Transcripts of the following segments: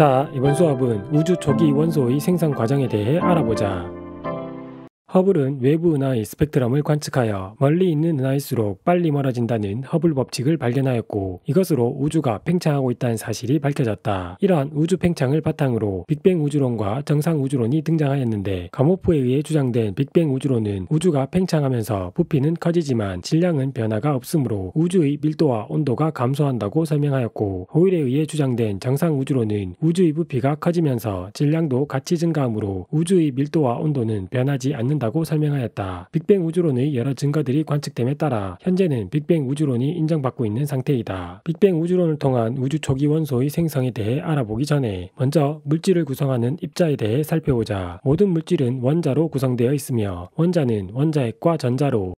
자, 이번 수업은 우주 초기 원소의 생산 과정에 대해 알아보자. 허블은 외부 은하의 스펙트럼을 관측하여 멀리 있는 은하일수록 빨리 멀어진다는 허블 법칙을 발견하였고 이것으로 우주가 팽창하고 있다는 사실이 밝혀졌다. 이러한 우주 팽창을 바탕으로 빅뱅 우주론과 정상 우주론이 등장하였는데 가모프에 의해 주장된 빅뱅 우주론은 우주가 팽창하면서 부피는 커지지만 질량은 변화가 없으므로 우주의 밀도와 온도가 감소한다고 설명하였고 호일에 의해 주장된 정상 우주론은 우주의 부피가 커지면서 질량도 같이 증가하므로 우주의 밀도와 온도는 변하지 않는 해한다고 설명하였다. 빅뱅 우주론의 여러 증거들이 관측됨에 따라 현재는 빅뱅 우주론이 인정받고 있는 상태이다. 빅뱅 우주론을 통한 우주 초기 원소의 생성에 대해 알아보기 전에 먼저 물질을 구성하는 입자에 대해 살펴보자. 모든 물질은 원자로 구성되어 있으며 원자는 원자핵과 전자로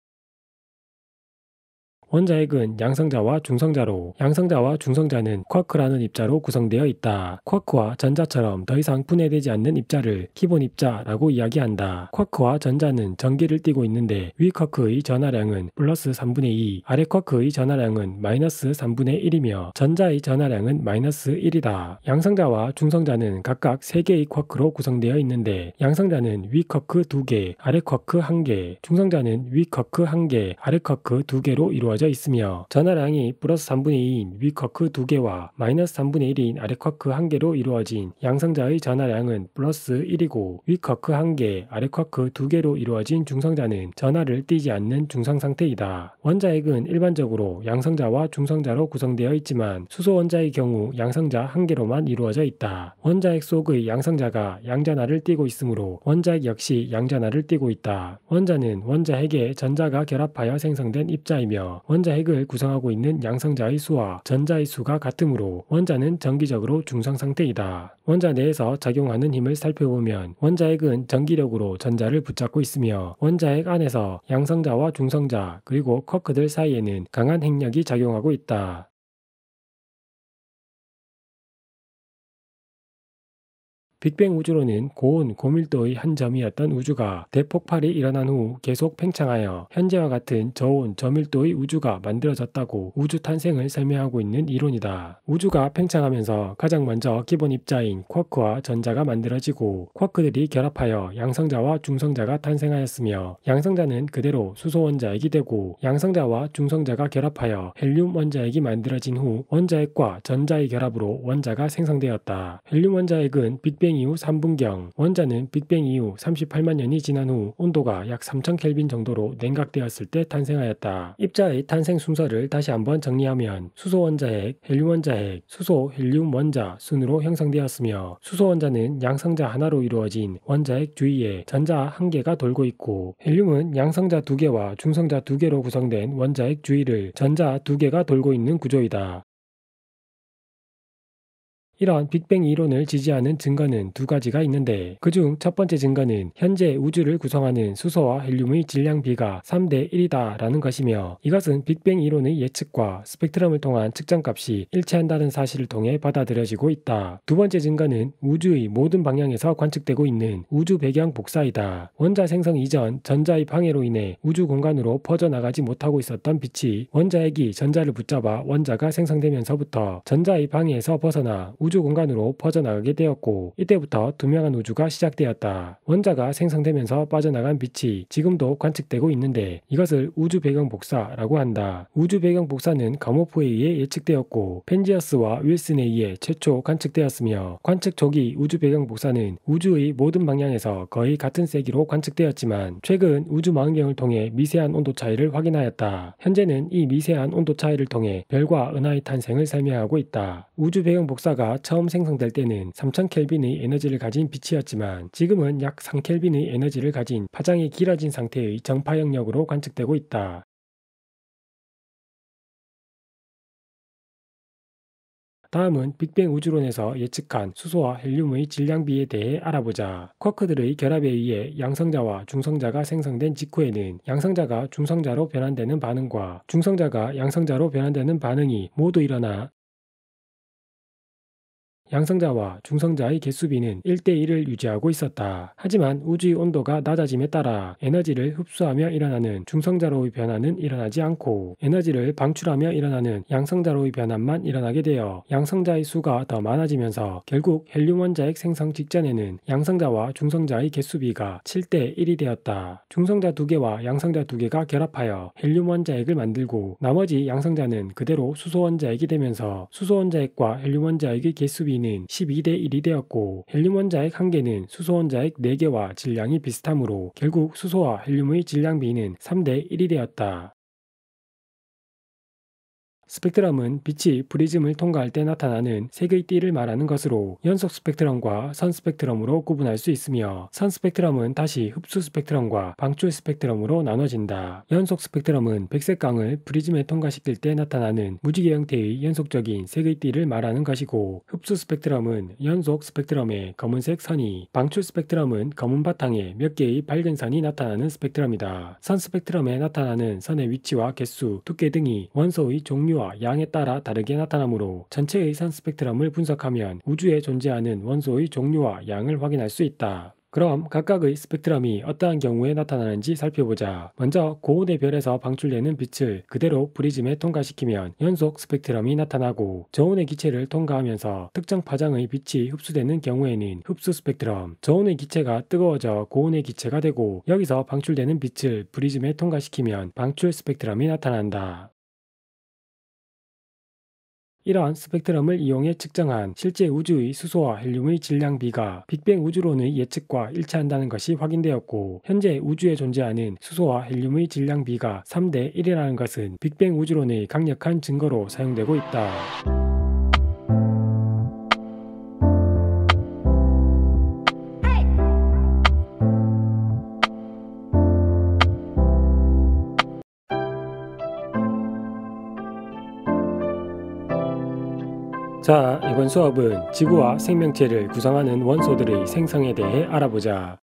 원자핵은 양성자와 중성자로 양성자와 중성자는 쿼크라는 입자로 구성되어 있다. 쿼크와 전자처럼 더 이상 분해되지 않는 입자를 기본 입자라고 이야기한다. 쿼크와 전자는 전기를 띠고 있는데 위 쿼크의 전하량은 플러스 3분의 2, 아래 쿼크의 전하량은 마이너스 3분의 1이며 전자의 전하량은 마이너스 1이다. 양성자와 중성자는 각각 3개의 쿼크로 구성되어 있는데 양성자는 위 쿼크 2개, 아래 쿼크 1개, 중성자는 위 쿼크 1개, 아래 쿼크 2개로 이루어져 이어져 있으며 전하량이 플러스 3분의 2인 위쿼크 2개와 마이너스 3분의 1인 아래쿼크 1개로 이루어진 양성자의 전하량은 플러스 1이고 위쿼크 1개, 아래쿼크 2개로 이루어진 중성자는 전하를 띄지 않는 중성 상태이다. 원자핵은 일반적으로 양성자와 중성자로 구성되어 있지만 수소원자의 경우 양성자 1개로만 이루어져 있다. 원자핵 속의 양성자가 양자나를 띄고 있으므로 원자핵 역시 양자나를 띄고 있다. 원자는 원자핵에 전자가 결합하여 생성된 입자이며 원자핵을 구성하고 있는 양성자의 수와 전자의 수가 같으므로 원자는 정기적으로 중성 상태이다. 원자 내에서 작용하는 힘을 살펴보면 원자핵은 전기력으로 전자를 붙잡고 있으며 원자핵 안에서 양성자와 중성자 그리고 커크들 사이에는 강한 핵력이 작용하고 있다. 빅뱅 우주로는 고온 고밀도의 한 점이었던 우주가 대폭발이 일어난 후 계속 팽창하여 현재와 같은 저온 저밀도의 우주가 만들어졌다고 우주 탄생을 설명하고 있는 이론이다. 우주가 팽창하면서 가장 먼저 기본 입자인 쿼크와 전자가 만들어지고 쿼크들이 결합하여 양성자와 중성자가 탄생하였으며 양성자는 그대로 수소 원자핵이 되고 양성자와 중성자가 결합하여 헬륨 원자핵이 만들어진 후 원자핵과 전자의 결합으로 원자가 생성되었다. 헬륨 원자핵은 빅뱅 빅뱅 이후 3분경, 원자는 빅뱅 이후 38만 년이 지난 후 온도가 약 3000켈빈 정도로 냉각되었을 때 탄생하였다. 입자의 탄생 순서를 다시 한번 정리하면 수소 원자핵, 헬륨 원자핵, 수소 헬륨 원자 순으로 형성되었으며 수소 원자는 양성자 하나로 이루어진 원자핵 주위에 전자 한 개가 돌고 있고 헬륨은 양성자 두 개와 중성자 두 개로 구성된 원자핵 주위를 전자 두 개가 돌고 있는 구조이다. 이러한 빅뱅 이론을 지지하는 증거는 두 가지가 있는데 그중 첫 번째 증거는 현재 우주를 구성하는 수소와 헬륨의 질량비가 3대 1이다라는 것이며 이것은 빅뱅 이론의 예측과 스펙트럼을 통한 측정값이 일치한다는 사실을 통해 받아들여지고 있다. 두 번째 증거는 우주의 모든 방향에서 관측되고 있는 우주 배경 복사이다. 원자 생성 이전 전자의 방해로 인해 우주 공간으로 퍼져나가지 못하고 있었던 빛이 원자핵이 전자를 붙잡아 원자가 생성되면서부터 전자의 방해에서 벗어나 우주 우주 공간으로 퍼져나가게 되었고 이때부터 투명한 우주가 시작되었다. 원자가 생성되면서 빠져나간 빛이 지금도 관측되고 있는데 이것을 우주 배경 복사라고 한다. 우주 배경 복사는 가모프에 의해 예측되었고 펜지어스와 윌슨에 의해 최초 관측되었으며 관측 초기 우주 배경 복사는 우주의 모든 방향에서 거의 같은 세기로 관측되었지만 최근 우주 망원경을 통해 미세한 온도 차이를 확인하였다. 현재는 이 미세한 온도 차이를 통해 별과 은하의 탄생을 설명하고 있다. 우주 배경 복사가 처음 생성될 때는 3000켈빈의 에너지를 가진 빛이었지만 지금은 약 3켈빈의 에너지를 가진 파장이 길어진 상태의 정파 영역으로 관측되고 있다. 다음은 빅뱅 우주론에서 예측한 수소와 헬륨의 질량비에 대해 알아보자. 쿼크들의 결합에 의해 양성자와 중성자가 생성된 직후에는 양성자가 중성자로 변환되는 반응과 중성자가 양성자로 변환되는 반응이 모두 일어나 양성자와 중성자의 개수비는 1대1을 유지하고 있었다. 하지만 우주의 온도가 낮아짐에 따라 에너지를 흡수하며 일어나는 중성자로의 변화는 일어나지 않고 에너지를 방출하며 일어나는 양성자로의 변화만 일어나게 되어 양성자의 수가 더 많아지면서 결국 헬륨 원자핵 생성 직전에는 양성자와 중성자의 개수비가 7대1이 되었다. 중성자 2개와 양성자 2개가 결합하여 헬륨 원자핵을 만들고 나머지 양성자는 그대로 수소 원자핵이 되면서 수소 원자핵과 헬륨 원자핵의 개수비는 거리는 12대 1이 되었고 헬륨 원자핵 한 개는 수소 원자핵 4개와 질량이 비슷하므로 결국 수소와 헬륨의 질량 비는 3대 1이 되었다. 스펙트럼은 빛이 프리즘을 통과할 때 나타나는 색의 띠를 말하는 것으로 연속 스펙트럼과 선 스펙트럼으로 구분할 수 있으며 선 스펙트럼은 다시 흡수 스펙트럼과 방출 스펙트럼으로 나눠진다. 연속 스펙트럼은 백색광을 프리즘에 통과시킬 때 나타나는 무지개 형태의 연속적인 색의 띠를 말하는 것이고 흡수 스펙트럼은 연속 스펙트럼의 검은색 선이 방출 스펙트럼은 검은 바탕에 몇 개의 밝은 선이 나타나는 스펙트럼이다. 선 스펙트럼에 나타나는 선의 위치와 개수, 두께 등이 원소의 종류와 크기와 양에 따라 다르게 나타나므로 전체의 산 스펙트럼을 분석하면 우주에 존재하는 원소의 종류와 양을 확인할 수 있다. 그럼 각각의 스펙트럼이 어떠한 경우에 나타나는지 살펴보자. 먼저 고온의 별에서 방출되는 빛을 그대로 프리즘에 통과시키면 연속 스펙트럼이 나타나고 저온의 기체를 통과하면서 특정 파장의 빛이 흡수되는 경우에는 흡수 스펙트럼, 저온의 기체가 뜨거워져 고온의 기체가 되고 여기서 방출되는 빛을 프리즘에 통과시키면 방출 스펙트럼이 나타난다. 이러한 스펙트럼을 이용해 측정한 실제 우주의 수소와 헬륨의 질량비가 빅뱅 우주론의 예측과 일치한다는 것이 확인되었고 현재 우주에 존재하는 수소와 헬륨의 질량비가 3대 1이라는 것은 빅뱅 우주론의 강력한 증거로 사용되고 있다. 자, 이번 수업은 지구와 생명체를 구성하는 원소들의 생성에 대해 알아보자.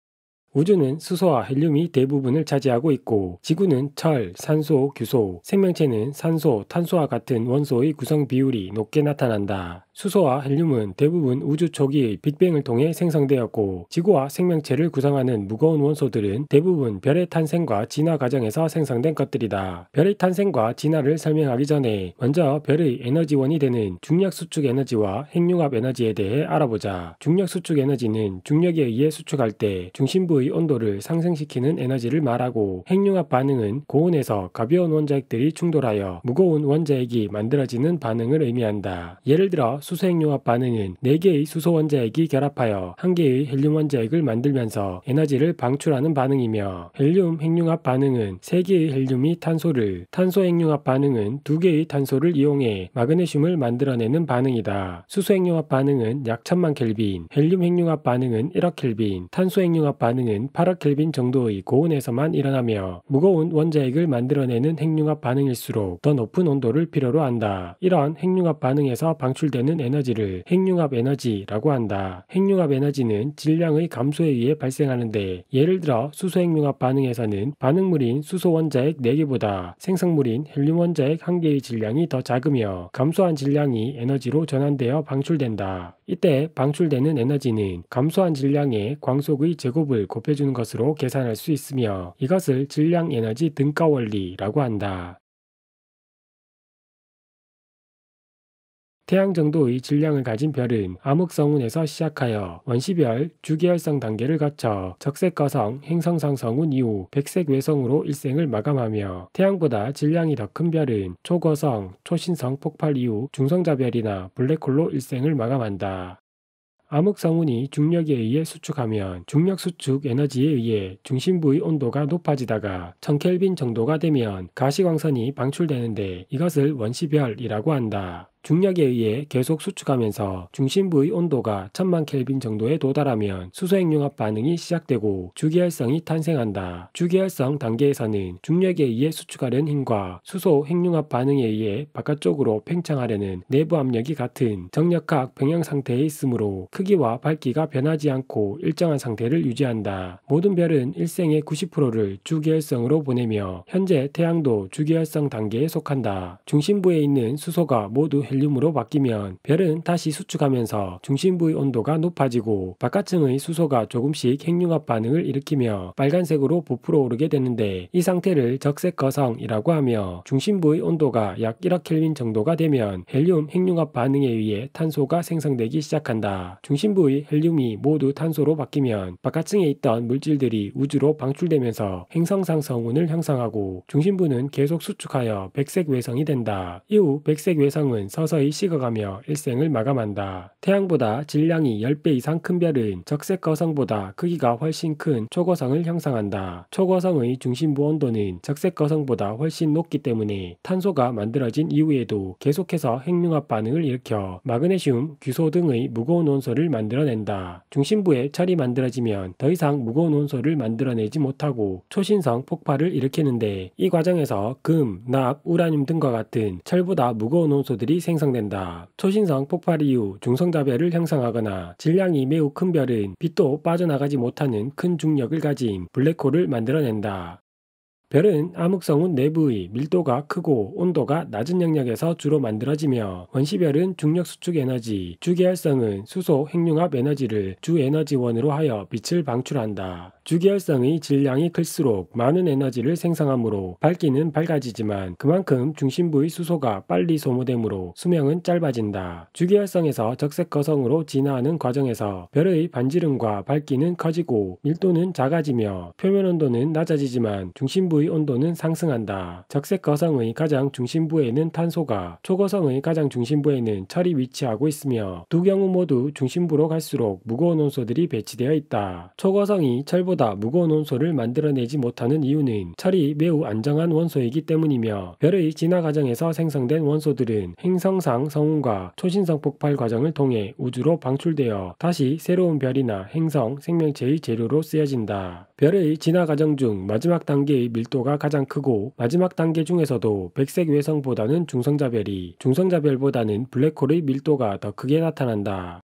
우주는 수소와 헬륨이 대부분을 차지하고 있고 지구는 철, 산소, 규소, 생명체는 산소, 탄소와 같은 원소의 구성 비율이 높게 나타난다. 수소와 헬륨은 대부분 우주 초기의 빅뱅을 통해 생성되었고 지구와 생명체를 구성하는 무거운 원소들은 대부분 별의 탄생과 진화 과정에서 생성된 것들이다. 별의 탄생과 진화를 설명하기 전에 먼저 별의 에너지원이 되는 중력 수축 에너지와 핵융합 에너지에 대해 알아보자. 중력 수축 에너지는 중력에 의해 수축할 때 중심부의 온도를 상승시키는 에너지를 말하고 핵융합 반응은 고온에서 가벼운 원자핵들이 충돌하여 무거운 원자핵이 만들어지는 반응을 의미한다. 예를 들어 수소핵융합 반응은 4개의 수소 원자핵이 결합하여 1개의 헬륨 원자핵을 만들면서 에너지를 방출하는 반응이며 헬륨 핵융합 반응은 3개의 헬륨이 탄소를 탄소 핵융합 반응은 2개의 탄소를 이용해 마그네슘을 만들어내는 반응이다. 수소 핵융합 반응은 약 1000만 켈빈, 헬륨 핵융합 반응은 1억 켈빈, 탄소 핵융합 반응은 8억 켈빈 정도의 고온에서만 일어나며 무거운 원자핵을 만들어내는 핵융합 반응일수록 더 높은 온도를 필요로 한다. 이러한 핵융합 반응에서 방출되는 있는 에너지를 핵융합 에너지라고 한다. 핵융합 에너지는 질량의 감소에 의해 발생하는데 예를 들어 수소핵융합 반응에서는 반응물인 수소 원자핵 4개보다 생성물인 헬륨 원자핵 1개의 질량이 더 작으며 감소한 질량이 에너지로 전환되어 방출된다. 이때 방출되는 에너지는 감소한 질량의 광속의 제곱을 곱해주는 것으로 계산할 수 있으며 이것을 질량 에너지 등가 원리라고 한다. 태양 정도의 질량을 가진 별은 암흑성운에서 시작하여 원시별, 주기열성 단계를 거쳐 적색거성, 행성상 성운 이후 백색외성으로 일생을 마감하며 태양보다 질량이 더 큰 별은 초거성, 초신성 폭발 이후 중성자별이나 블랙홀로 일생을 마감한다. 암흑성운이 중력에 의해 수축하면 중력 수축 에너지에 의해 중심부의 온도가 높아지다가 1000켈빈 정도가 되면 가시광선이 방출되는데 이것을 원시별이라고 한다. 중력에 의해 계속 수축하면서 중심부의 온도가 1 0 0 0만 켈빈 정도에 도달하면 수소핵융합 반응이 시작되고 주기열성이 탄생한다. 주기열성 단계에서는 중력에 의해 수축하는 려 힘과 수소 핵융합 반응에 의해 바깥쪽으로 팽창하려는 내부 압력이 같은 정력학 병향 상태에 있으므로 크기와 밝기가 변하지 않고 일정한 상태를 유지한다. 모든 별은 일생의 90%를 주기열성으로 보내며 현재 태양도 주기열성 단계에 속한다. 중심부에 있는 수소가 모두 헬 헬륨으로 바뀌면 별은 다시 수축하면서 중심부의 온도가 높아지고 바깥층의 수소가 조금씩 핵융합 반응을 일으키며 빨간색으로 부풀어 오르게 되는데 이 상태를 적색 거성이라고 하며 중심부의 온도가 약 1억 정도가 되면 헬륨 핵융합 반응에 의해 탄소가 생성되기 시작한다. 중심부의 헬륨이 모두 탄소로 바뀌면 바깥층에 있던 물질들이 우주로 방출되면서 행성상 성운을 형성하고 중심부는 계속 수축하여 백색 외성이 된다. 이후 백색 외성은 서서히 식어가며 일생을 마감한다. 태양보다 질량이 10배 이상 큰 별은 적색 거성보다 크기가 훨씬 큰 초거성을 형성한다. 초거성의 중심부 온도는 적색 거성보다 훨씬 높기 때문에 탄소가 만들어진 이후에도 계속해서 핵융합 반응을 일으켜 마그네슘, 규소 등의 무거운 원소를 만들어낸다. 중심부에 철이 만들어지면 더 이상 무거운 원소를 만들어내지 못하고 초신성 폭발을 일으키는데 이 과정에서 금, 납, 우라늄 등과 같은 철보다 무거운 원소들이 생성된다. 초신성 폭발 이후 중성자별을 형성하거나 질량이 매우 큰 별은 빛도 빠져나가지 못하는 큰 중력을 가진 블랙홀을 만들어낸다. 별은 암흑성운 내부의 밀도가 크고 온도가 낮은 영역에서 주로 만들어지며 원시별은 중력 수축 에너지, 주계열성은 수소 핵융합 에너지를 주 에너지원으로 하여 빛을 방출한다. 주기열성의 질량이 클수록 많은 에너지를 생성하므로 밝기는 밝아지지만 그만큼 중심부의 수소가 빨리 소모되므로 수명은 짧아진다. 주기열성에서 적색 거성으로 진화하는 과정에서 별의 반지름과 밝기는 커지고 밀도는 작아지며 표면 온도는 낮아지지만 중심부의 온도는 상승한다. 적색 거성의 가장 중심부에는 탄소가 초거성의 가장 중심부에는 철이 위치하고 있으며 두 경우 모두 중심부로 갈수록 무거운 온소들이 배치되어 있다. 초거성이 철보다 원소 무거운 원소를 만들어내지 못하는 이유는 철이 매우 안정한 원소이기 때문이며 별의 진화 과정에서 생성된 원소들은 행성상 성운과 초신성 폭발 과정을 통해 우주로 방출되어 다시 새로운 별이나 행성, 생명체의 재료로 쓰여진다. 별의 진화 과정 중 마지막 단계의 밀도가 가장 크고 마지막 단계 중에서도 백색 외성보다는 중성자별이 중성자별보다는 블랙홀의 밀도가 더 크게 나타난다.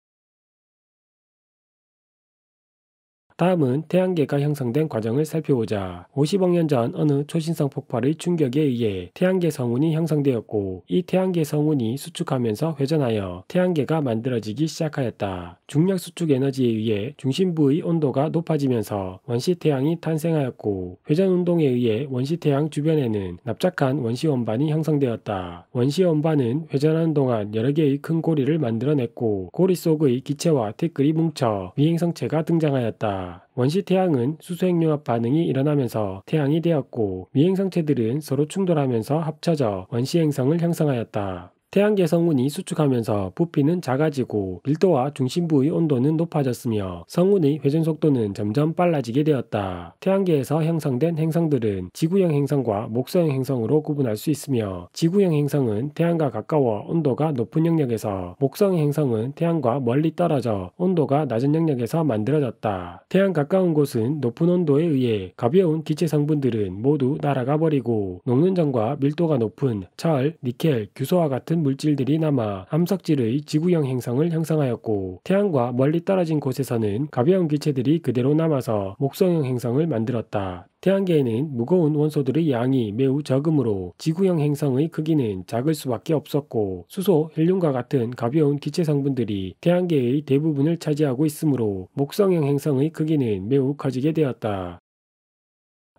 다음은 태양계가 형성된 과정을 살펴보자. 50억 년 전 어느 초신성 폭발의 충격에 의해 태양계 성운이 형성되었고 이 태양계 성운이 수축하면서 회전하여 태양계가 만들어지기 시작하였다. 중력 수축 에너지에 의해 중심부의 온도가 높아지면서 원시 태양이 탄생하였고 회전 운동에 의해 원시 태양 주변에는 납작한 원시 원반이 형성되었다. 원시 원반은 회전하는 동안 여러 개의 큰 고리를 만들어냈고 고리 속의 기체와 태클이 뭉쳐 위행성체가 등장하였다. 원시 태양은 수소핵융합 반응이 일어나면서 태양이 되었고 미행성체들은 서로 충돌하면서 합쳐져 원시 행성을 형성하였다. 태양계 성운이 수축하면서 부피는 작아지고 밀도와 중심부의 온도는 높아졌으며 성운의 회전 속도는 점점 빨라지게 되었다. 태양계에서 형성된 행성들은 지구형 행성과 목성형 행성으로 구분할 수 있으며 지구형 행성은 태양과 가까워 온도가 높은 영역에서 목성 행성은 태양과 멀리 떨어져 온도가 낮은 영역에서 만들어졌다. 태양 가까운 곳은 높은 온도에 의해 가벼운 기체 성분들은 모두 날아가 버리고 녹는 점과 밀도가 높은 철, 니켈, 규소와 같은 같은 물질들이 남아 암석질의 지구형 행성을 형성하였고 태양과 멀리 떨어진 곳에서는 가벼운 기체들이 그대로 남아서 목성형 행성을 만들었다. 태양계에는 무거운 원소들의 양이 매우 적으므로 지구형 행성의 크기는 작을 수밖에 없었고 수소, 헬륨과 같은 가벼운 기체 성분들이 태양계의 대부분을 차지하고 있으므로 목성형 행성의 크기는 매우 커지게 되었다.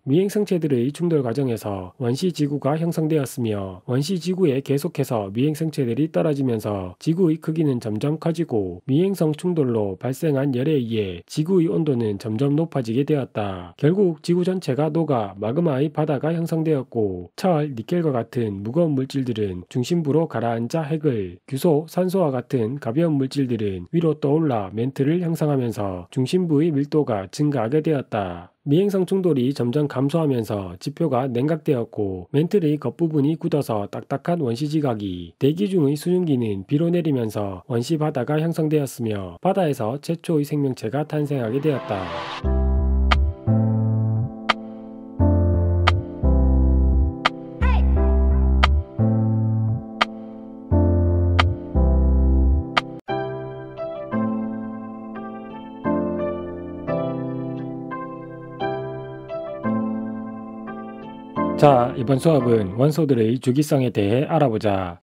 미행성체들의 충돌 과정에서 원시 지구가 형성되었으며 원시 지구에 계속해서 미행성체들이 떨어지면서 지구의 크기는 점점 커지고 미행성 충돌로 발생한 열에 의해 지구의 온도는 점점 높아지게 되었다. 결국 지구 전체가 녹아 마그마의 바다가 형성되었고 철, 니켈과 같은 무거운 물질들은 중심부로 가라앉아 핵을 규소, 산소와 같은 가벼운 물질들은 위로 떠올라 멘트를 형성하면서 중심부의 밀도가 증가하게 되었다. 미행성 충돌이 점점 감소하면서 지표가 냉각되었고 멘틀의 겉부분이 굳어서 딱딱한 원시 지각이 대기 중의 수증기는 비로 내리면서 원시 바다가 형성되었으며 바다에서 최초의 생명체가 탄생하게 되었다. 자, 이번 수업은 원소들의 주기성에 대해 알아보자.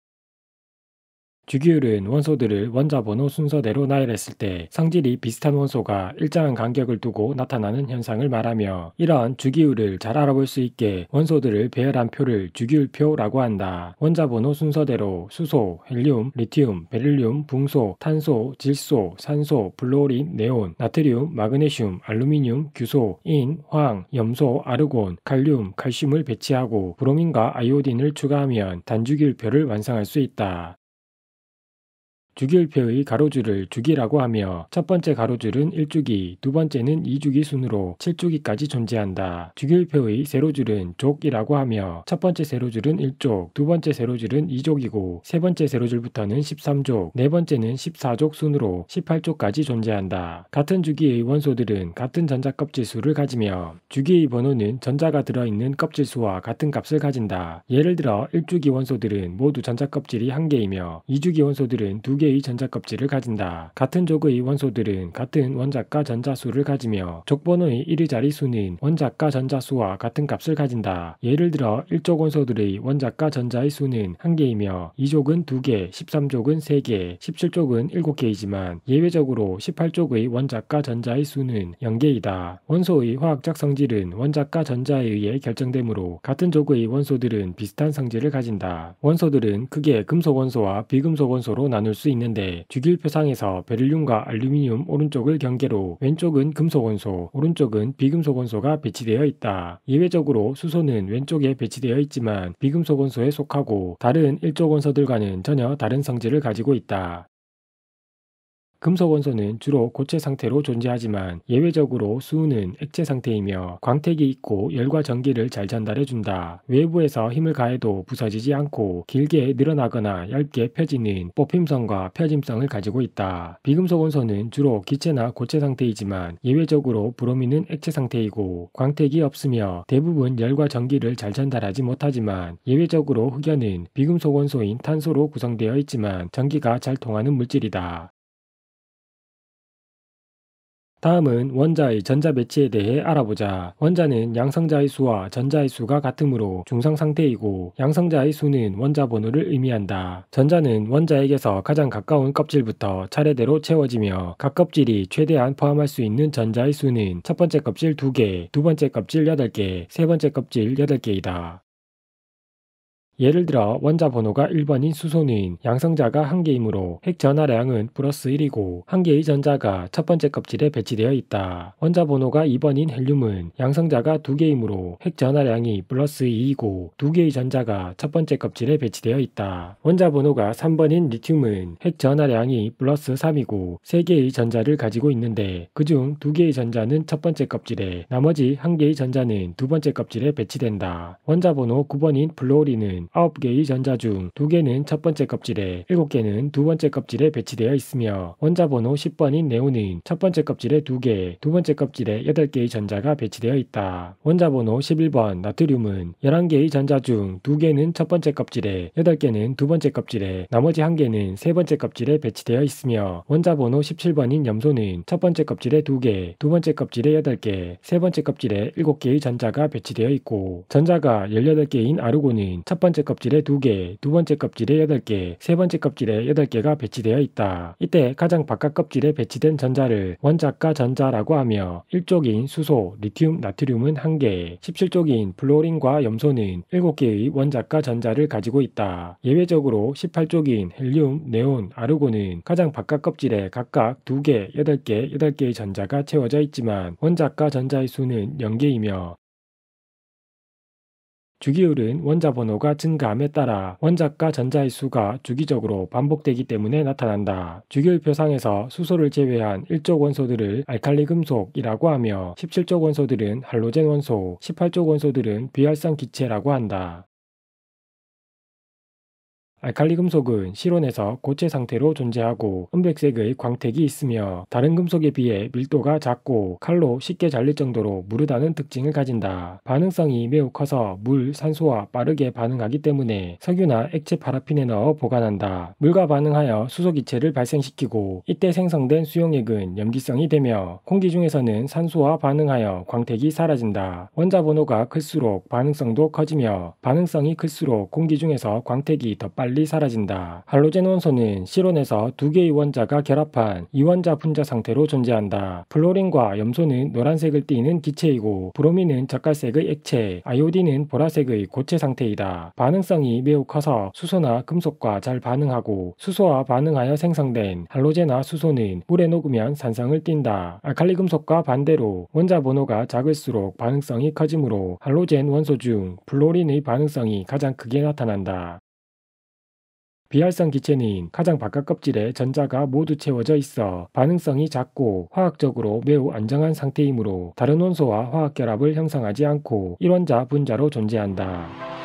주기율은 원소들을 원자 번호 순서대로 나열했을 때 성질이 비슷한 원소가 일정한 간격을 두고 나타나는 현상을 말하며 이러한 주기율을 잘 알아볼 수 있게 원소들을 배열한 표를 주기율표라고 한다. 원자 번호 순서대로 수소, 헬륨, 리튬, 베릴륨, 붕소, 탄소, 질소, 산소, 플로린, 네온, 나트륨, 마그네슘, 알루미늄, 규소, 인, 황, 염소, 아르곤, 칼륨, 칼슘을 배치하고 브로민과 아이오딘을 추가하면 단주기율표를 완성할 수 있다. 주기율표의 가로줄을 주기라고 하며 첫 번째 가로줄은 1주기, 두 번째는 2주기 순으로 7주기까지 존재한다. 주기율표의 세로줄은 족이라고 하며 첫 번째 세로줄은 1족, 두 번째 세로줄은 2족이고 세 번째 세로줄부터는 13족, 네 번째는 14족 순으로 18족까지 존재한다. 같은 주기의 원소들은 같은 전자껍질 수를 가지며 주기의 번호는 전자가 들어있는 껍질 수와 같은 값을 가진다. 예를 들어 1주기 원소들은 모두 전자껍질이 1개이며 2주기 원소들은 2 개의 전자껍질을 가진다. 같은 족의 원소들은 같은 원자과 전자수를 가지며 족번의 1의 자리수는 원자과 전자수와 같은 값을 가진다. 예를 들어 1족 원소들의 원자과 전자의 수는 1개이며 2족은 2개, 13족은 3개, 17족은 7개이지만 예외적으로 18족의 원자과 전자의 수는 0개이다. 원소의 화학적 성질은 원자과 전자에 의해 결정되므로 같은 족의 원소들은 비슷한 성질을 가진다. 원소들은 크게 금속 원소와 비금속 원소로 나눌 수 있는데 주길표상에서 베를륨과 알루미늄 오른쪽을 경계로 왼쪽은 금속 원소, 오른쪽은 비금속 원소가 배치되어 있다. 예외적으로 수소는 왼쪽에 배치되어 있지만 비금속 원소에 속하고 다른 일조 원소들과는 전혀 다른 성질을 가지고 있다. 금속 원소는 주로 고체 상태로 존재하지만 예외적으로 수은은 액체 상태이며 광택이 있고 열과 전기를 잘 전달해준다. 외부에서 힘을 가해도 부서지지 않고 길게 늘어나거나 얇게 펴지는 뽑힘성과 펴짐성을 가지고 있다. 비금속 원소는 주로 기체나 고체 상태이지만 예외적으로 브로미는 액체 상태이고 광택이 없으며 대부분 열과 전기를 잘 전달하지 못하지만 예외적으로 흑연은 비금속 원소인 탄소로 구성되어 있지만 전기가 잘 통하는 물질이다. 다음은 원자의 전자 배치에 대해 알아보자. 원자는 양성자의 수와 전자의 수가 같으므로 중상 상태이고 양성자의 수는 원자 번호를 의미한다. 전자는 원자에게서 가장 가까운 껍질부터 차례대로 채워지며 각 껍질이 최대한 포함할 수 있는 전자의 수는 첫 번째 껍질 2개, 두 번째 껍질 8개, 세 번째 껍질 8개이다. 예를 들어 원자 번호가 1번인 수소는 양성자가 1개이므로핵 전하량은 플러스 1이고 1개의 전자가 첫 번째 껍질에 배치되어 있다. 원자 번호가 2번인 헬륨은 양성자가 2개이므로핵 전하량이 플러스 2이고 2개의 전자가 첫 번째 껍질에 배치되어 있다. 원자 번호가 3번인 리튬은 핵 전하량이 플러스 3이고 3개의 전자를 가지고 있는데 그중 2개의 전자는 첫 번째 껍질에 나머지 1개의 전자는 두 번째 껍질에 배치된다. 원자 번호 9번인 플로리는 9개의 전자 중 2개는 첫 번째 껍질에, 7개는 두 번째 껍질에 배치되어 있으며 원자번호 10번인 네온은 첫 번째 껍질에 2개, 두 번째 껍질에 8개의 전자가 배치되어 있다. 원자번호 11번 나트륨은 11개의 전자 중 2개는 첫 번째 껍질에, 8개는 두 번째 껍질에, 나머지 1개는 세 번째 껍질에 배치되어 있으며 원자번호 17번인 염소는 첫 번째 껍질에 2개, 두 번째 껍질에 8개, 세 번째 껍질에 7개의 전자가 배치되어 있고 전자가 18개인 아르곤은 첫 번째 번째 껍질에 2개, 두 번째 껍질에 8개, 세 번째 껍질에 8개가 배치되어 있다. 이때 가장 바깥 껍질에 배치된 전자를 원자과 전자라고 하며 1쪽인 수소, 리튬, 나트륨은 1개, 17쪽인 플로린과 염소는 7개의 원자과 전자를 가지고 있다. 예외적으로 18쪽인 헬륨, 네온, 아르곤은 가장 바깥 껍질에 각각 2개, 8개, 8개의 전자가 채워져 있지만 원자과 전자의 수는 0개이며 주기율은 원자 번호가 증가함에 따라 원자과 전자의 수가 주기적으로 반복되기 때문에 나타난다. 주기율표상에서 수소를 제외한 1쪽 원소들을 알칼리 금속이라고 하며 17쪽 원소들은 할로젠 원소, 18쪽 원소들은 비활성 기체라고 한다. 알칼리 금속은 실온에서 고체 상태로 존재하고 은백색의 광택이 있으며 다른 금속에 비해 밀도가 작고 칼로 쉽게 잘릴 정도로 무르다는 특징을 가진다. 반응성이 매우 커서 물, 산소와 빠르게 반응하기 때문에 석유나 액체 파라핀에 넣어 보관한다. 물과 반응하여 수소기체를 발생시키고 이때 생성된 수용액은 염기성이 되며 공기 중에서는 산소와 반응하여 광택이 사라진다. 원자 번호가 클수록 반응성도 커지며 반응성이 클수록 공기 중에서 광택이 더 빨리 빨리 사라진다. 할로젠 원소는 실온에서 두 개의 원자가 결합한 이원자 분자 상태로 존재한다. 플로린과 염소는 노란색을 띠는 기체이고 브로민은 적갈색의 액체, 아이오딘은 보라색의 고체 상태이다. 반응성이 매우 커서 수소나 금속과 잘 반응하고 수소와 반응하여 생성된 할로제나 수소는 물에 녹으면 산성을 띈다. 알칼리 금속과 반대로 원자 번호가 작을수록 반응성이 커지므로 할로젠 원소 중 플로린의 반응성이 가장 크게 나타난다. 비활성 기체는 가장 바깥 껍질에 전자가 모두 채워져 있어 반응성이 작고 화학적으로 매우 안정한 상태이므로 다른 원소와 화학 결합을 형성하지 않고 일원자 분자로 존재한다.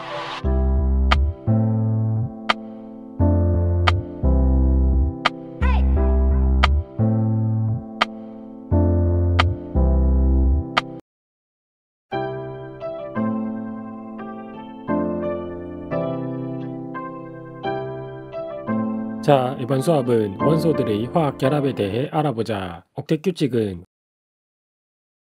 자, 이번 수업은 원소들의 화학 결합에 대해 알아보자. 억택 규칙은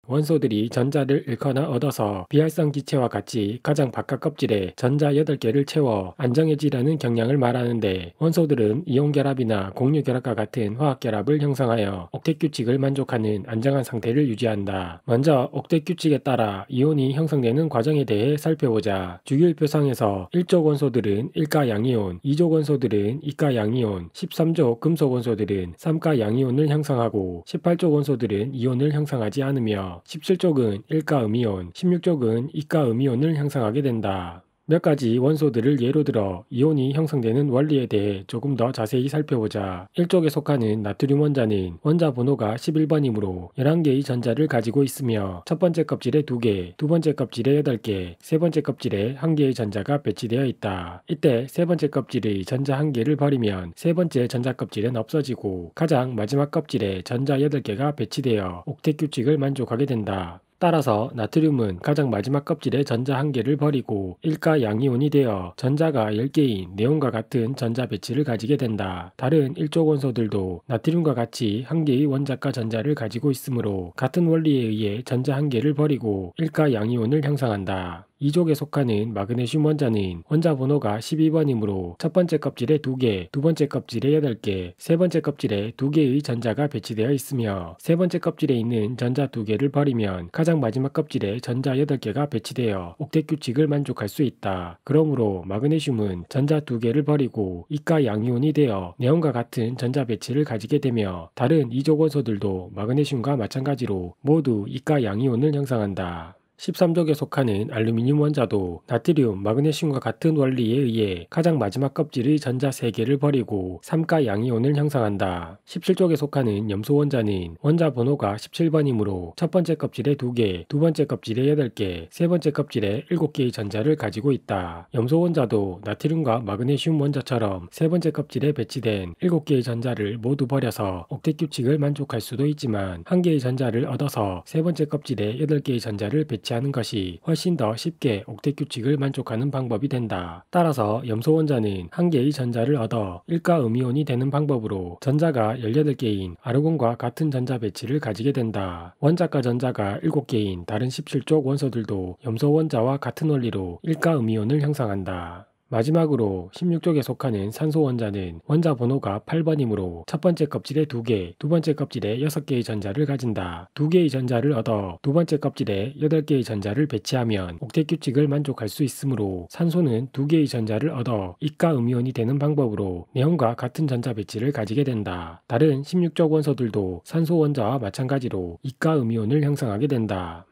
원소들이 전자를 잃거나 얻어서 비활성 기체와 같이 가장 바깥 껍질에 전자 8개를 채워 안정해지라는 경향을 말하는데 원소들은 이온결합이나 공유결합과 같은 화학결합을 형성하여 옥텟 규칙을 만족하는 안정한 상태를 유지한다. 먼저 옥텟 규칙에 따라 이온이 형성되는 과정에 대해 살펴보자. 주기율표상에서 1조 원소들은 1가 양이온, 2조 원소들은 2가 양이온, 13조 금속 원소들은 3가 양이온을 형성하고 18조 원소들은 이온을 형성하지 않으며 17쪽은 1가 음이온, 16쪽은 2가 음이온을 향상하게 된다. 몇 가지 원소들을 예로 들어 이온이 형성되는 원리에 대해 조금 더 자세히 살펴보자. 1쪽에 속하는 나트륨 원자는 원자 번호가 11번이므로 11개의 전자를 가지고 있으며 첫 번째 껍질에 2개, 두 번째 껍질에 8개, 세 번째 껍질에 1개의 전자가 배치되어 있다. 이때 세 번째 껍질의 전자 1개를 버리면 세 번째 전자 껍질은 없어지고 가장 마지막 껍질에 전자 8개가 배치되어 옥텟 규칙을 만족하게 된다. 따라서 나트륨은 가장 마지막 껍질에 전자 한 개를 버리고 1가 양이온이 되어 전자가 10개인 네온과 같은 전자 배치를 가지게 된다. 다른 1조 원소들도 나트륨과 같이 한 개의 원자과 전자를 가지고 있으므로 같은 원리에 의해 전자 한 개를 버리고 1가 양이온을 형성한다. 이족에 속하는 마그네슘 원자는 원자 번호가 12번이므로 첫 번째 껍질에 2개, 두 번째 껍질에 8개, 세 번째 껍질에 2개의 전자가 배치되어 있으며 세 번째 껍질에 있는 전자 2개를 버리면 가장 마지막 껍질에 전자 8개가 배치되어 옥텟 규칙을 만족할 수 있다. 그러므로 마그네슘은 전자 2개를 버리고 이가 양이온이 되어 네온과 같은 전자 배치를 가지게 되며 다른 이족 원소들도 마그네슘과 마찬가지로 모두 이가 양이온을 형성한다. 13족에 속하는 알루미늄 원자도 나트륨, 마그네슘과 같은 원리에 의해 가장 마지막 껍질의 전자 3개를 버리고 3가 양이온을 형성한다. 17족에 속하는 염소 원자는 원자 번호가 17번이므로 첫 번째 껍질에 2개, 두 번째 껍질에 8개, 세 번째 껍질에 7개의 전자를 가지고 있다. 염소 원자도 나트륨과 마그네슘 원자처럼 세 번째 껍질에 배치된 7개의 전자를 모두 버려서 억대 규칙을 만족할 수도 있지만 한 개의 전자를 얻어서 세 번째 껍질에 8개의 전자를 배치 하는 것이 훨씬 더 쉽게 옥택 규칙을 만족하는 방법이 된다. 따라서 염소 원자는 한 개의 전자를 얻어 1가 음이온이 되는 방법으로 전자가 18개인 아르곤과 같은 전자 배치를 가지게 된다. 원자과 전자가 7개인 다른 17쪽 원소들도 염소 원자와 같은 원리로 1가 음이온을 형성한다. 마지막으로 16쪽에 속하는 산소 원자는 원자 번호가 8번이므로 첫 번째 껍질에 2개, 두 번째 껍질에 6개의 전자를 가진다. 2개의 전자를 얻어 두 번째 껍질에 8개의 전자를 배치하면 옥텟 규칙을 만족할 수 있으므로 산소는 2개의 전자를 얻어 이가 음이온이 되는 방법으로 네온과 같은 전자 배치를 가지게 된다. 다른 16쪽 원소들도 산소 원자와 마찬가지로 이가 음이온을 형성하게 된다.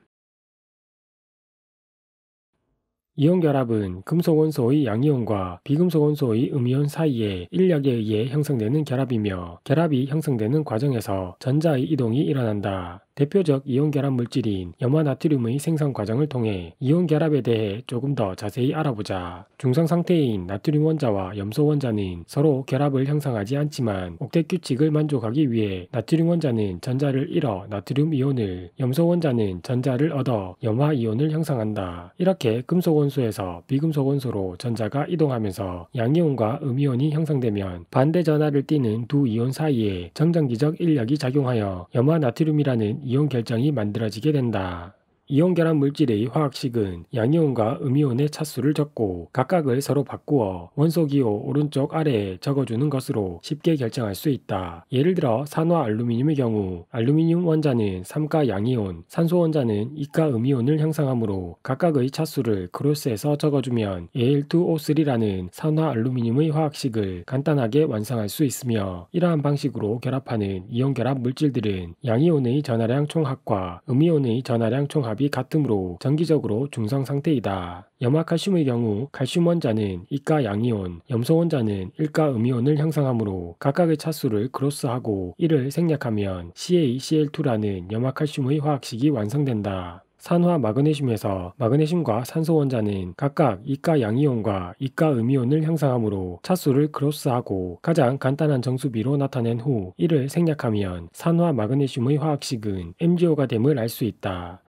이온결합은 금속원소의 양이온과 비금속원소의 음이온 사이에 인력에 의해 형성되는 결합이며 결합이 형성되는 과정에서 전자의 이동이 일어난다. 대표적 이온결합 물질인 염화나트륨의 생성 과정을 통해 이온결합에 대해 조금 더 자세히 알아보자. 중성 상태인 나트륨 원자와 염소 원자는 서로 결합을 형성하지 않지만 옥텟 규칙을 만족하기 위해 나트륨 원자는 전자를 잃어 나트륨 이온을, 염소 원자는 전자를 얻어 염화 이온을 형성한다. 이렇게 금속 원소에서 비금속 원소로 전자가 이동하면서 양이온과 음이온이 형성되면 반대 전하를 띠는 두 이온 사이에 정전기적 인력이 작용하여 염화 나트륨이라는 이용 결정이 만들어지게 된다. 이온결합 물질의 화학식은 양이온과 음이온의 차수를 적고 각각을 서로 바꾸어 원소기호 오른쪽 아래에 적어주는 것으로 쉽게 결정할 수 있다. 예를 들어 산화 알루미늄의 경우 알루미늄 원자는 3가 양이온, 산소 원자는 2가 음이온을 형성하므로 각각의 차수를 크로스에서 적어주면 Al2O3라는 산화 알루미늄의 화학식을 간단하게 완성할 수 있으며 이러한 방식으로 결합하는 이온결합 물질들은 양이온의 전하량 총합과 음이온의 전하량 총합이 결이 같으므로 정기적으로 중성 상태이다. 염화칼슘의 경우 칼슘 원자는 이가 양이온, 염소 원자는 일가 음이온을 형성하므로 각각의 차수를 크로스하고 이를 생략하면 CaCl2라는 염화칼슘의 화학식이 완성된다. 산화 마그네슘에서 마그네슘과 산소 원자는 각각 이가 양이온과 이가 음이온을 형성하므로 차수를 크로스하고 가장 간단한 정수비로 나타낸 후 이를 생략하면 산화 마그네슘의 화학식은 MgO가 됨을 알 수 있다.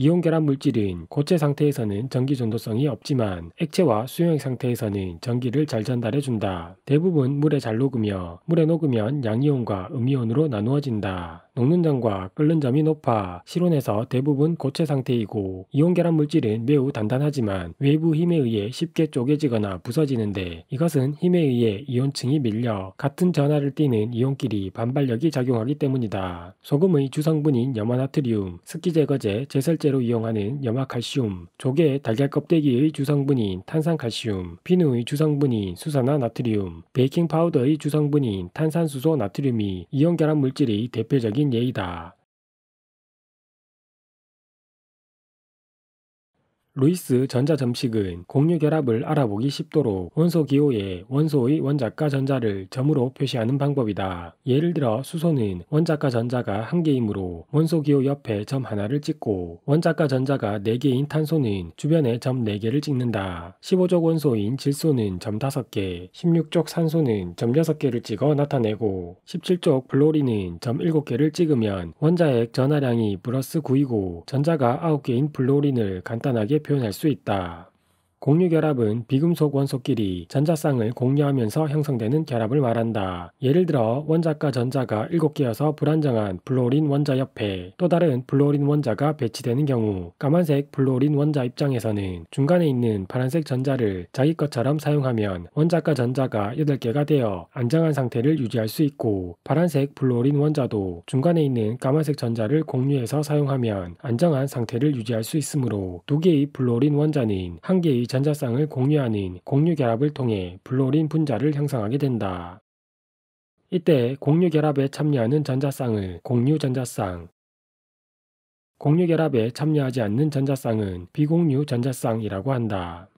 이온 결합 물질인 고체 상태에서는 전기 전도성이 없지만 액체와 수용액 상태에서는 전기를 잘 전달해 준다. 대부분 물에 잘 녹으며 물에 녹으면 양이온과 음이온으로 나누어진다. 녹는 점과 끓는 점이 높아 실온에서 대부분 고체 상태이고 이온 결합 물질은 매우 단단하지만 외부 힘에 의해 쉽게 쪼개지거나 부서지는데 이것은 힘에 의해 이온층이 밀려 같은 전하를 띠는 이온끼리 반발력이 작용하기 때문이다. 소금의 주성분인 염화나트륨, 습기제거제, 제설제로 이용하는 염화칼슘, 조개, 달걀 껍데기의 주성분인 탄산칼슘, 피누의 주성분인 수산화 나트륨, 베이킹 파우더의 주성분인 탄산수소 나트륨이 이온 결합 물질의 대표적인 예의다. 루이스 전자점식은 공유 결합을 알아보기 쉽도록 원소 기호에 원소의 원자과 전자를 점으로 표시하는 방법이다. 예를 들어 수소는 원자과 전자가 한 개이므로 원소 기호 옆에 점 하나를 찍고 원자과 전자가 4개인 탄소는 주변에 점 4개를 찍는다. 15족 원소인 질소는 점 5개, 16족 산소는 점 6개를 찍어 나타내고 17족 플로린은 점 7개를 찍으면 원자핵 전하량이 플러스 9이고 전자가 9개인 플로린을 간단하게 표현할 수 있다. 공유 결합은 비금속 원소끼리 전자쌍을 공유하면서 형성되는 결합을 말한다. 예를 들어 원자과 전자가 7개여서 불안정한 블로린 원자 옆에 또 다른 블로린 원자가 배치되는 경우 까만색 블로린 원자 입장에서는 중간에 있는 파란색 전자를 자기 것처럼 사용하면 원자과 전자가 8개가 되어 안정한 상태를 유지할 수 있고 파란색 블로린 원자도 중간에 있는 까만색 전자를 공유해서 사용하면 안정한 상태를 유지할 수 있으므로 두 개의 블로린 원자는 한 개의 전자쌍을 공유하는 공유결합을 통해 블로린 분자를 형성하게 된다. 이때 공유결합에 참여하는 전자쌍을 공유전자쌍, 공유결합에 참여하지 않는 전자쌍은 비공유 전자쌍이라고 한다.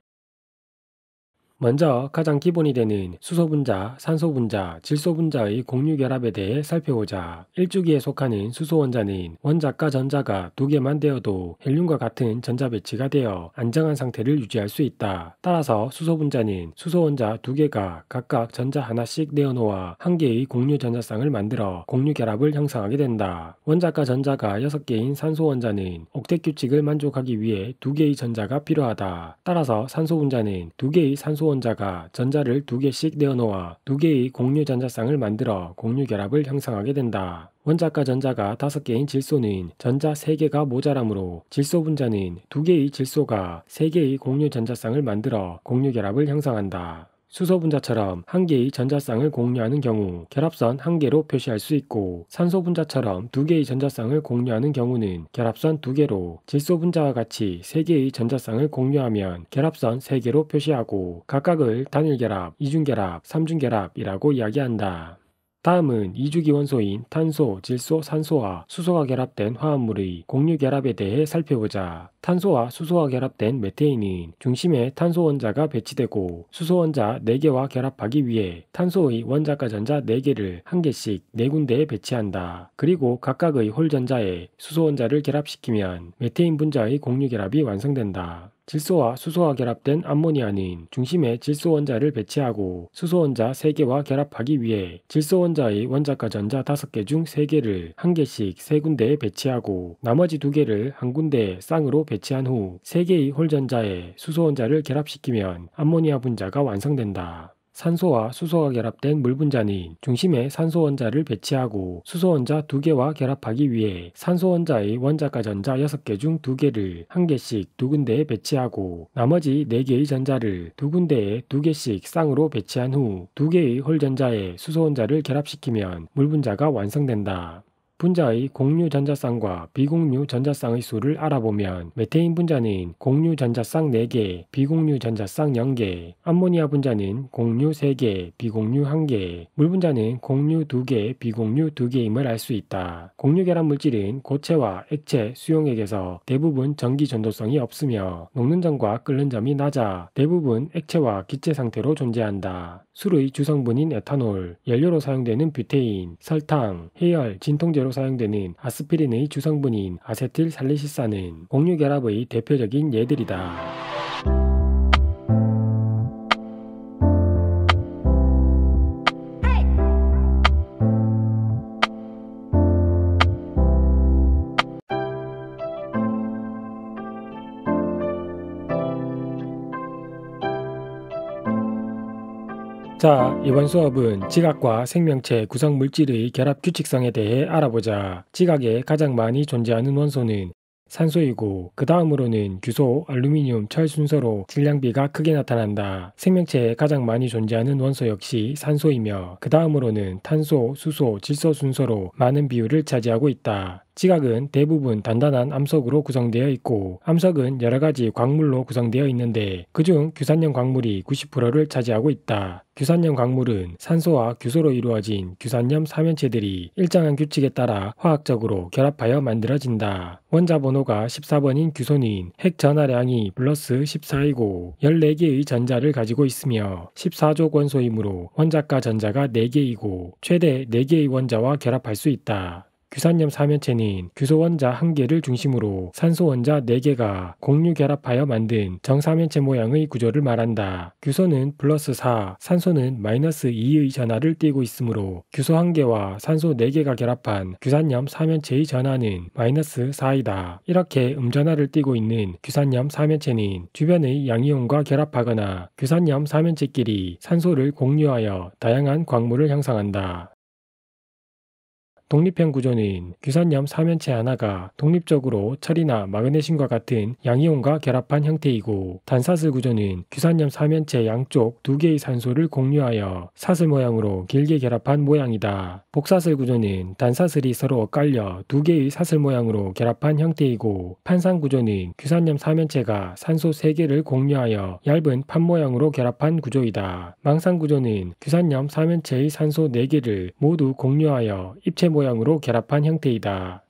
먼저 가장 기본이 되는 수소 분자, 산소 분자, 질소 분자의 공유 결합에 대해 살펴보자. 1주기에 속하는 수소 원자는 원자과 전자가 두 개만 되어도 헬륨과 같은 전자 배치가 되어 안정한 상태를 유지할 수 있다. 따라서 수소 분자는 수소 원자 두 개가 각각 전자 하나씩 내어놓아 한 개의 공유 전자쌍을 만들어 공유 결합을 형성하게 된다. 원자과 전자가 6개인 산소 원자는 옥텟 규칙을 만족하기 위해 두 개의 전자가 필요하다. 따라서 산소 분자는 두 개의 산소 수소원자가 전자를 두 개씩 내어놓아 두 개의 공유 전자쌍을 만들어 공유 결합을 형성하게 된다. 원자과 전자가 5개인 질소는 전자 3개가 모자라므로 질소 분자는 2개의 질소가 3개의 공유 전자쌍을 만들어 공유 결합을 형성한다. 수소 분자처럼 한 개의 전자쌍을 공유하는 경우 결합선 한 개로 표시할 수 있고 산소 분자처럼 두 개의 전자쌍을 공유하는 경우는 결합선 두 개로 질소 분자와 같이 세 개의 전자쌍을 공유하면 결합선 세 개로 표시하고 각각을 단일 결합, 이중 결합, 삼중 결합이라고 이야기한다. 다음은 이주기 원소인 탄소, 질소, 산소와 수소가 결합된 화합물의 공유 결합에 대해 살펴보자. 탄소와 수소가 결합된 메테인은 중심에 탄소 원자가 배치되고 수소 원자 4개와 결합하기 위해 탄소의 원자과 전자 4개를 1 개씩 4군데에 배치한다. 그리고 각각의 홀 전자에 수소 원자를 결합시키면 메테인 분자의 공유 결합이 완성된다. 질소와 수소와 결합된 암모니아는 중심에 질소 원자를 배치하고 수소 원자 3개와 결합하기 위해 질소 원자의 원자가 전자 5개 중 3개를 한 개씩 3군데에 배치하고 나머지 2개를 한 군데에 쌍으로 배치한 후 3개의 홀 전자에 수소 원자를 결합시키면 암모니아 분자가 완성된다. 산소와 수소가 결합된 물 분자는 중심에 산소 원자를 배치하고 수소 원자 2개와 결합하기 위해 산소 원자의 원자가 전자 6개 중 2개를 한 개씩 두 군데에 배치하고 나머지 4개의 전자를 두 군데에 2개씩 쌍으로 배치한 후 2개의 홀 전자에 수소 원자를 결합시키면 물 분자가 완성된다. 분자의 공유 전자쌍과 비공유 전자쌍의 수를 알아보면 메테인 분자는 공유 전자쌍 4개, 비공유 전자쌍 0개, 암모니아 분자는 공유 3개, 비공유 1개, 물 분자는 공유 2개, 비공유 2개임을 알 수 있다. 공유 결합 물질은 고체와 액체, 수용액에서 대부분 전기 전도성이 없으며 녹는 점과 끓는 점이 낮아 대부분 액체와 기체 상태로 존재한다. 술의 주성분인 에탄올, 연료로 사용되는 뷰테인, 설탕, 해열, 진통제로 치료로 사용되는 아스피린의 주성분인 아세틸살리시사는 곡류결합의 대표적인 예들이다. 자, 이번 수업은 지각과 생명체 구성 물질의 결합 규칙성에 대해 알아보자. 지각에 가장 많이 존재하는 원소는 산소이고 그 다음으로는 규소, 알루미늄, 철 순서로 질량비가 크게 나타난다. 생명체에 가장 많이 존재하는 원소 역시 산소이며 그 다음으로는 탄소, 수소, 질소 순서로 많은 비율을 차지하고 있다. 지각은 대부분 단단한 암석으로 구성되어 있고 암석은 여러 가지 광물로 구성되어 있는데 그중 규산형 광물이 90%를 차지하고 있다. 규산염 광물은 산소와 규소로 이루어진 규산염 사면체들이 일정한 규칙에 따라 화학적으로 결합하여 만들어진다. 원자 번호가 14번인 규소는 핵 전하량이 플러스 14이고 14개의 전자를 가지고 있으며 14조 권소이므로원자가 전자가 4개이고 최대 4개의 원자와 결합할 수 있다. 규산염 사면체는 규소 원자 1개를 중심으로 산소 원자 4개가 공유 결합하여 만든 정사면체 모양의 구조를 말한다. 규소는 플러스 4, 산소는 마이너스 2의 전하를 띠고 있으므로 규소 1개와 산소 4개가 결합한 규산염 사면체의 전하는 마이너스 4이다. 이렇게 음전하를 띠고 있는 규산염 사면체는 주변의 양이온과 결합하거나 규산염 사면체끼리 산소를 공유하여 다양한 광물을 형성한다. 독립형 구조는 규산염 사면체 하나가 독립적으로 철이나 마그네슘과 같은 양이온과 결합한 형태이고 단사슬 구조는 규산염 사면체 양쪽 두 개의 산소를 공유하여 사슬 모양으로 길게 결합한 모양이다. 복사슬 구조는 단사슬이 서로 엇갈려 두 개의 사슬 모양으로 결합한 형태이고 판상 구조는 규산염 사면체가 산소 세 개를 공유하여 얇은 판 모양으로 결합한 구조이다. 망상 구조는 규산염 사면체의 산소 네 개를 모두 공유하여 입체 모양 으로 모양으로 결합한 형태이다.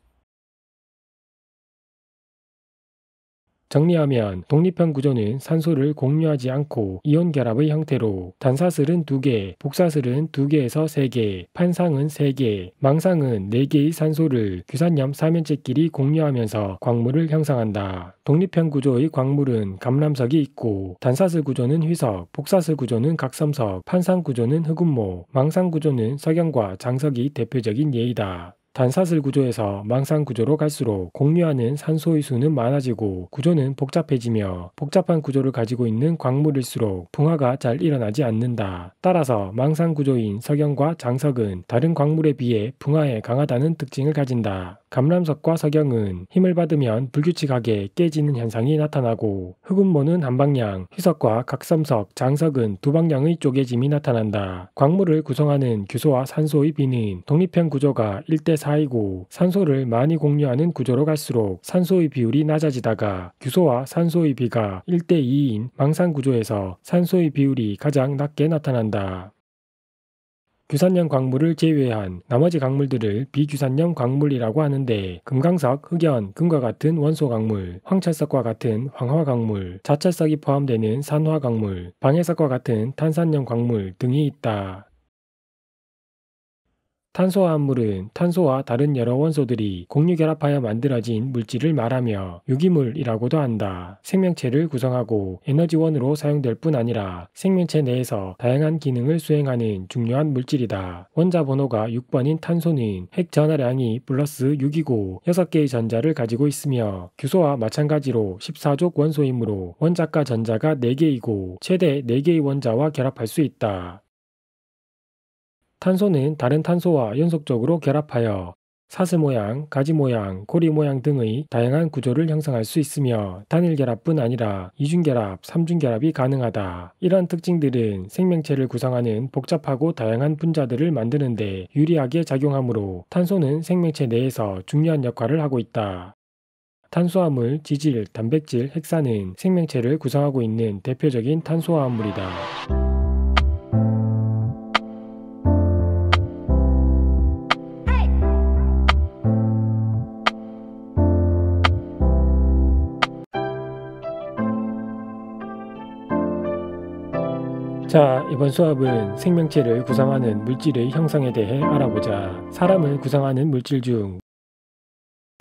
정리하면 독립형 구조는 산소를 공유하지 않고 이온 결합의 형태로 단사슬은 2개, 복사슬은 2개에서 3개, 판상은 3개, 망상은 4개의 산소를 규산염 사면체끼리 공유하면서 광물을 형성한다. 독립형 구조의 광물은 감람석이 있고 단사슬 구조는 휘석, 복사슬 구조는 각섬석, 판상 구조는 흑음모 망상 구조는 석양과 장석이 대표적인 예이다. 단사슬 구조에서 망상 구조로 갈수록 공유하는 산소의 수는 많아지고 구조는 복잡해지며 복잡한 구조를 가지고 있는 광물일수록 분화가 잘 일어나지 않는다. 따라서 망상 구조인 석연과 장석은 다른 광물에 비해 분화에 강하다는 특징을 가진다. 감람석과 석영은 힘을 받으면 불규칙하게 깨지는 현상이 나타나고 흑음모는한 방향, 희석과 각섬석, 장석은 두 방향의 쪼개짐이 나타난다. 광물을 구성하는 규소와 산소의 비는 독립형 구조가 1대4이고 산소를 많이 공유하는 구조로 갈수록 산소의 비율이 낮아지다가 규소와 산소의 비가 1대2인 망상 구조에서 산소의 비율이 가장 낮게 나타난다. 규산형 광물을 제외한 나머지 광물들을 비규산형 광물이라고 하는데 금강석, 흑연, 금과 같은 원소 광물, 황철석과 같은 황화 광물, 자철석이 포함되는 산화 광물, 방해석과 같은 탄산형 광물 등이 있다. 탄소화합물은 탄소와 다른 여러 원소들이 공유결합하여 만들어진 물질을 말하며 유기물이라고도 한다. 생명체를 구성하고 에너지원으로 사용될 뿐 아니라 생명체 내에서 다양한 기능을 수행하는 중요한 물질이다. 원자 번호가 6번인 탄소는 핵 전하량이 플러스 6이고 6개의 전자를 가지고 있으며 규소와 마찬가지로 14족 원소이므로 원자과 전자가 4개이고 최대 4개의 원자와 결합할 수 있다. 탄소는 다른 탄소와 연속적으로 결합하여 사슬 모양, 가지 모양, 고리 모양 등의 다양한 구조를 형성할 수 있으며 단일 결합뿐 아니라 이중 결합, 삼중 결합이 가능하다. 이러한 특징들은 생명체를 구성하는 복잡하고 다양한 분자들을 만드는데 유리하게 작용하므로 탄소는 생명체 내에서 중요한 역할을 하고 있다. 탄수화물, 지질, 단백질, 핵산은 생명체를 구성하고 있는 대표적인 탄수화물이다. 자, 이번 수업은 생명체를 구성하는 물질의 형성에 대해 알아보자. 사람을 구성하는 물질 중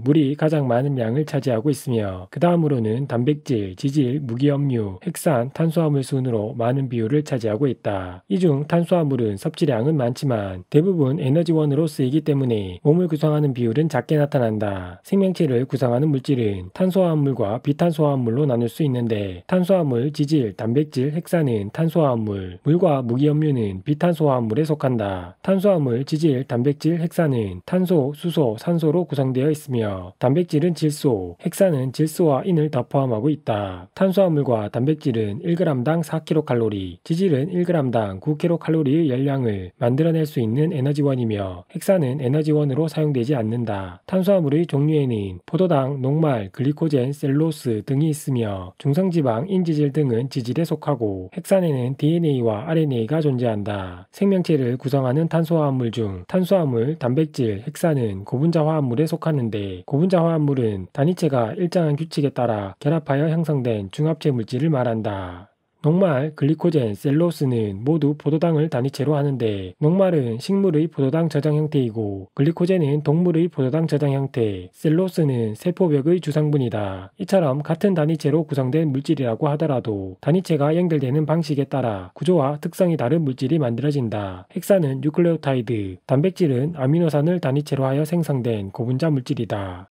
물이 가장 많은 양을 차지하고 있으며 그 다음으로는 단백질, 지질, 무기염류, 핵산, 탄수화물 순으로 많은 비율을 차지하고 있다. 이 중 탄수화물은 섭취량은 많지만 대부분 에너지원으로 쓰이기 때문에 몸을 구성하는 비율은 작게 나타난다. 생명체를 구성하는 물질은 탄수화물과비탄수화물로 나눌 수 있는데 탄수화물 지질, 단백질, 핵산은 탄수화물 물과 무기염류는 비탄수화물에 속한다. 탄수화물 지질, 단백질, 핵산은 탄소, 수소, 산소로 구성되어 있으며 있으며 단백질은 질소, 핵산은 질소와 인을 더 포함하고 있다. 탄수화물과 단백질은 1g당 4kcal, 지질은 1g당 9kcal의 열량을 만들어낼 수 있는 에너지원이며 핵산은 에너지원으로 사용되지 않는다. 탄수화물의 종류에는 포도당, 녹말, 글리코젠, 셀로스 등이 있으며 중성지방, 인지질 등은 지질에 속하고 핵산에는 DNA와 RNA가 존재한다. 생명체를 구성하는 탄수화물중 탄수화물, 단백질, 핵산은 고분자 화합물에 속하는데 고분자 화합물은 단위체가 일정한 규칙에 따라 결합하여 형성된 중합체 물질을 말한다. 녹말, 글리코젠, 셀로스는 모두 포도당을 단위체로 하는데 녹말은 식물의 포도당 저장 형태이고 글리코젠은 동물의 포도당 저장 형태, 셀로스는 세포벽의 주상분이다. 이처럼 같은 단위체로 구성된 물질이라고 하더라도 단위체가 연결되는 방식에 따라 구조와 특성이 다른 물질이 만들어진다. 핵산은 뉴클레오타이드, 단백질은 아미노산을 단위체로 하여 생성된 고분자 물질이다.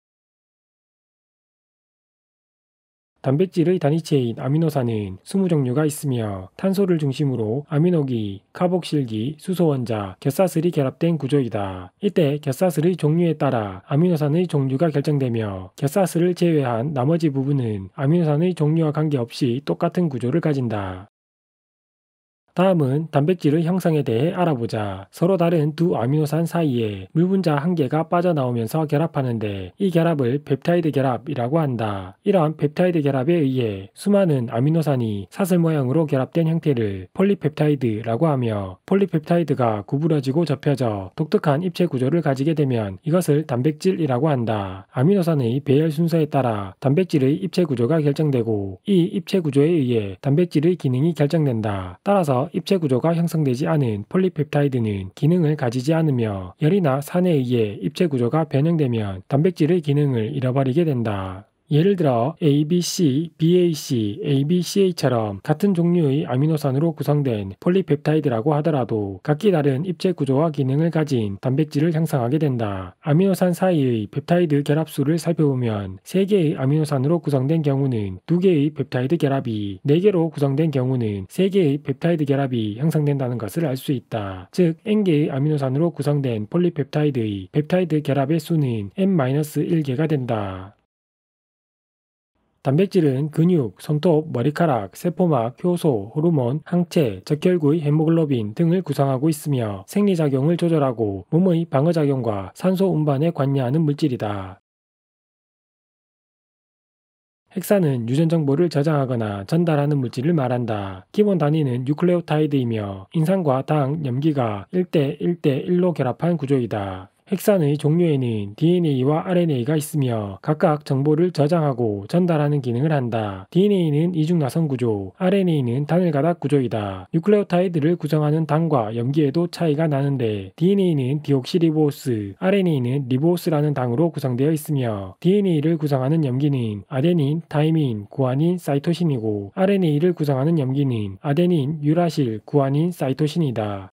단백질의 단위체인 아미노산은 20종류가 있으며 탄소를 중심으로 아미노기, 카복실기, 수소원자, 곁사슬이 결합된 구조이다. 이때 곁사슬의 종류에 따라 아미노산의 종류가 결정되며 겟사슬을 제외한 나머지 부분은 아미노산의 종류와 관계없이 똑같은 구조를 가진다. 다음은 단백질의 형성에 대해 알아보자. 서로 다른 두 아미노산 사이에 물분자 한 개가 빠져나오면서 결합하는데 이 결합을 펩타이드 결합이라고 한다. 이러한 펩타이드 결합에 의해 수많은 아미노산이 사슬 모양으로 결합된 형태를 폴리펩타이드라고 하며 폴리펩타이드가 구부러지고 접혀져 독특한 입체 구조를 가지게 되면 이것을 단백질이라고 한다. 아미노산의 배열 순서에 따라 단백질의 입체 구조가 결정되고 이 입체 구조에 의해 단백질의 기능이 결정된다. 따라서 입체 구조가 형성되지 않은 폴리펩타이드는 기능을 가지지 않으며 열이나 산에 의해 입체 구조가 변형되면 단백질의 기능을 잃어버리게 된다. 예를 들어 ABC, BAC, ABCA처럼 같은 종류의 아미노산으로 구성된 폴리펩타이드라고 하더라도 각기 다른 입체 구조와 기능을 가진 단백질을 형성하게 된다. 아미노산 사이의 펩타이드 결합수를 살펴보면 3개의 아미노산으로 구성된 경우는 2개의 펩타이드 결합이 4개로 구성된 경우는 3개의 펩타이드 결합이 형성된다는 것을 알 수 있다. 즉 N개의 아미노산으로 구성된 폴리펩타이드의 펩타이드 결합의 수는 N-1개가 된다. 단백질은 근육, 손톱, 머리카락, 세포막, 효소, 호르몬, 항체, 적혈구의 헤모글로빈 등을 구성하고 있으며 생리작용을 조절하고 몸의 방어작용과 산소 운반에 관여하는 물질이다. 핵산은 유전 정보를 저장하거나 전달하는 물질을 말한다. 기본 단위는 뉴클레오타이드이며 인산과 당, 염기가 1대 1대 1로 결합한 구조이다. 핵산의 종류에는 DNA와 RNA가 있으며 각각 정보를 저장하고 전달하는 기능을 한다. DNA는 이중나선 구조, RNA는 단일가닥 구조이다. 뉴클레오타이드를 구성하는 당과 염기에도 차이가 나는데 DNA는 디옥시리보스, RNA는 리보스라는 당으로 구성되어 있으며 DNA를 구성하는 염기는 아데닌, 타이민, 구아닌, 사이토신이고 RNA를 구성하는 염기는 아데닌, 유라실, 구아닌, 사이토신이다.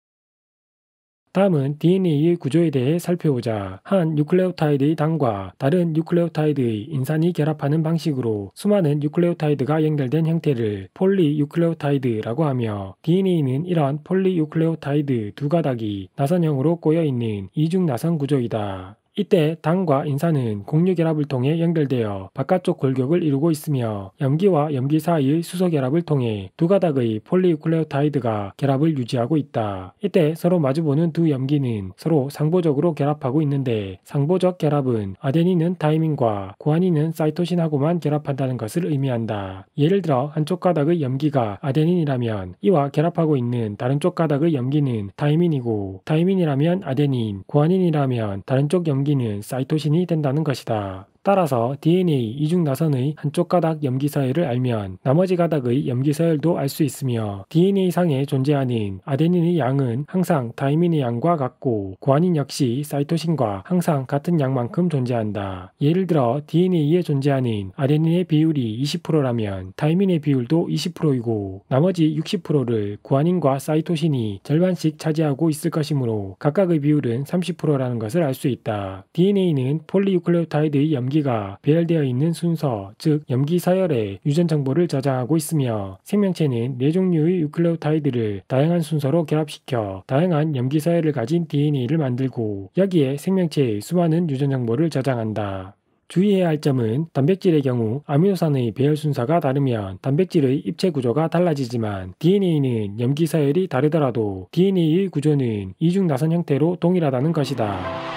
다음은 DNA의 구조에 대해 살펴보자. 한 뉴클레오타이드의 당과 다른 뉴클레오타이드의 인산이 결합하는 방식으로 수많은 뉴클레오타이드가 연결된 형태를 폴리유클레오타이드라고 하며 DNA는 이러한 폴리유클레오타이드 두 가닥이 나선형으로 꼬여 있는 이중 나선 구조이다. 이때 당과 인산은 공유결합을 통해 연결되어 바깥쪽 골격을 이루고 있으며 염기와 염기 사이의 수소결합을 통해 두 가닥의 폴리클레오타이드가 결합을 유지하고 있다. 이때 서로 마주보는 두 염기는 서로 상보적으로 결합하고 있는데 상보적 결합은 아데닌은 타이밍과 구아닌은 사이토신하고만 결합한다는 것을 의미한다. 예를 들어 한쪽 가닥의 염기가 아데닌이라면 이와 결합하고 있는 다른 쪽 가닥의 염기는 타이민이고 타이민이라면 아데닌, 구아닌이라면 다른 쪽 염기 생기는 사이토신이 된다는 것이다. 따라서 DNA 이중 나선의 한쪽 가닥 염기 서열을 알면 나머지 가닥의 염기 서열도 알 수 있으며 DNA 상에 존재하는 아데닌의 양은 항상 다이민의 양과 같고 구아닌 역시 사이토신과 항상 같은 양만큼 존재한다. 예를 들어 DNA에 존재하는 아데닌의 비율이 20%라면 다이민의 비율도 20%이고 나머지 60%를 구아닌과 사이토신이 절반씩 차지하고 있을 것이므로 각각의 비율은 30%라는 것을 알 수 있다. DNA는 폴리유클레오타이드의 염기 염기가 배열되어 있는 순서, 즉 염기 사열에 유전 정보를 저장하고 있으며 생명체는 네 종류의 유클레오타이드를 다양한 순서로 결합시켜 다양한 염기 사열을 가진 DNA를 만들고 여기에 생명체의 수많은 유전 정보를 저장한다. 주의해야 할 점은 단백질의 경우 아미노산의 배열 순서가 다르면 단백질의 입체 구조가 달라지지만 DNA는 염기 사열이 다르더라도 DNA의 구조는 이중 나선 형태로 동일하다는 것이다.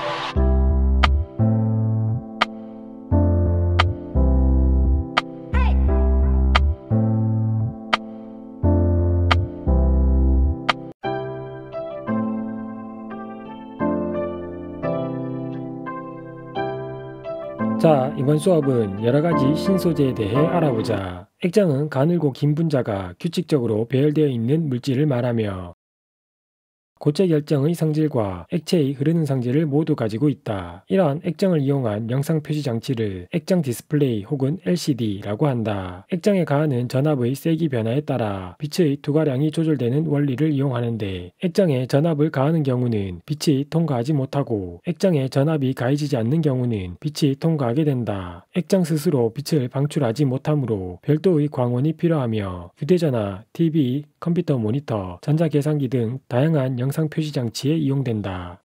자, 이번 수업은 여러 가지 신소재에 대해 알아보자. 액정은 가늘고 긴 분자가 규칙적으로 배열되어 있는 물질을 말하며 고체 결정의 상질과 액체의 흐르는 상질을 모두 가지고 있다. 이러한 액정을 이용한 영상 표시 장치를 액정 디스플레이 혹은 LCD라고 한다. 액정에 가하는 전압의 세기 변화에 따라 빛의 투과량이 조절되는 원리를 이용하는데 액정에 전압을 가하는 경우는 빛이 통과하지 못하고 액정에 전압이 가해지지 않는 경우는 빛이 통과하게 된다. 액정 스스로 빛을 방출하지 못하므로 별도의 광원이 필요하며 휴대전화, TV, 컴퓨터 모니터, 전자계산기 등 다양한 영상 표시 장치에 이용된다.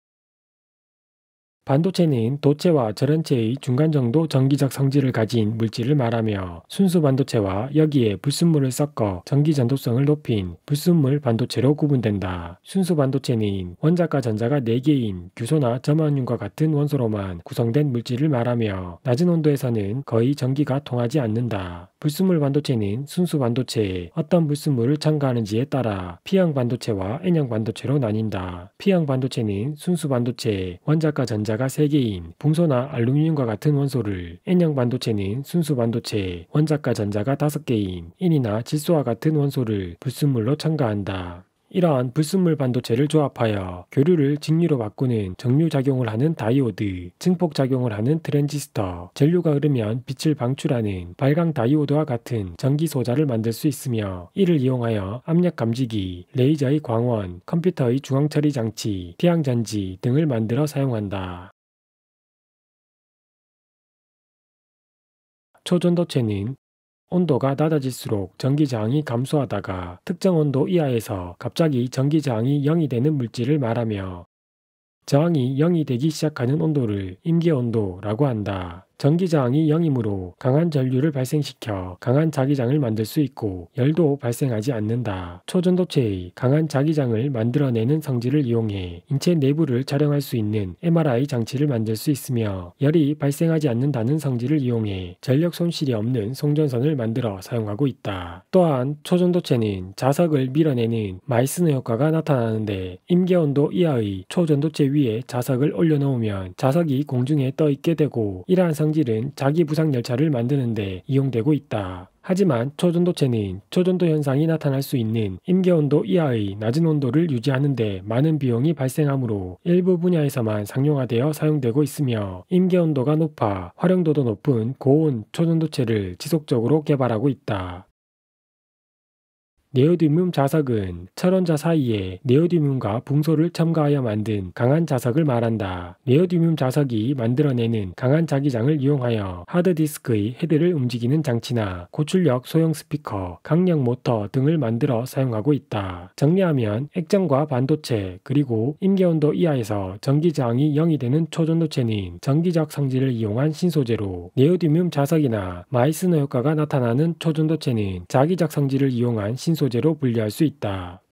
반도체는 도체와 절연체의 중간 정도 전기적 성질을 가진 물질을 말하며 순수 반도체와 여기에 불순물을 섞어 전기 전도성을 높인 불순물 반도체로 구분된다. 순수 반도체는 원자과 전자가 4개인 규소나 점원륨과 같은 원소로만 구성된 물질을 말하며 낮은 온도에서는 거의 전기가 통하지 않는다. 불순물 반도체는 순수 반도체에 어떤 불순물을 첨가하는지에 따라 P형 반도체와 N형 반도체로 나뉜다. P형 반도체는 순수 반도체에 원자과 전자 자가 3개인 붕소나 알루미늄과 같은 원소를 N형 반도체는 순수 반도체, 원자과 전자가 5개인 인이나 질소와 같은 원소를 불순물로 첨가한다. 이러한 불순물 반도체를 조합하여 교류를 직류로 바꾸는 정류작용을 하는 다이오드, 증폭작용을 하는 트랜지스터, 전류가 흐르면 빛을 방출하는 발광 다이오드와 같은 전기 소자를 만들 수 있으며 이를 이용하여 압력 감지기, 레이저의 광원, 컴퓨터의 중앙 처리 장치, 태양 전지 등을 만들어 사용한다. 초전도체는 온도가 낮아질수록 전기저항이 감소하다가 특정 온도 이하에서 갑자기 전기저항이 0이 되는 물질을 말하며 저항이 0이 되기 시작하는 온도를 임계온도라고 한다. 전기장이 0이므로 강한 전류를 발생시켜 강한 자기장을 만들 수 있고 열도 발생하지 않는다. 초전도체의 강한 자기장을 만들어내는 성질을 이용해 인체 내부를 촬영할 수 있는 MRI 장치를 만들 수 있으며 열이 발생하지 않는다는 성질을 이용해 전력 손실이 없는 송전선을 만들어 사용하고 있다. 또한 초전도체는 자석을 밀어내는 마이스너 효과가 나타나는데 임계온도 이하의 초전도체 위에 자석을 올려놓으면 자석이 공중에 떠 있게 되고 이러한 성질 성질은 자기 부상 열차를 만드는데 이용되고 있다. 하지만 초전도체는 초전도 현상이 나타날 수 있는 임계온도 이하의 낮은 온도를 유지하는데 많은 비용이 발생하므로 일부 분야에서만 상용화되어 사용되고 있으며 임계온도가 높아 활용도도 높은 고온 초전도체를 지속적으로 개발하고 있다. 네오디뮴 자석은 철원자 사이에 네오디뮴과 붕소를 첨가하여 만든 강한 자석을 말한다. 네오디뮴 자석이 만들어내는 강한 자기장을 이용하여 하드디스크의 헤드를 움직이는 장치나 고출력 소형 스피커, 강력 모터 등을 만들어 사용하고 있다. 정리하면 액정과 반도체 그리고 임계온도 이하에서 전기저항이 0이 되는 초전도체는 전기적 성질을 이용한 신소재로 네오디뮴 자석이나 마이스너 효과가 나타나는 초전도체는 자기적 성질을 이용한 신소재 교재로 분류할 수 있다.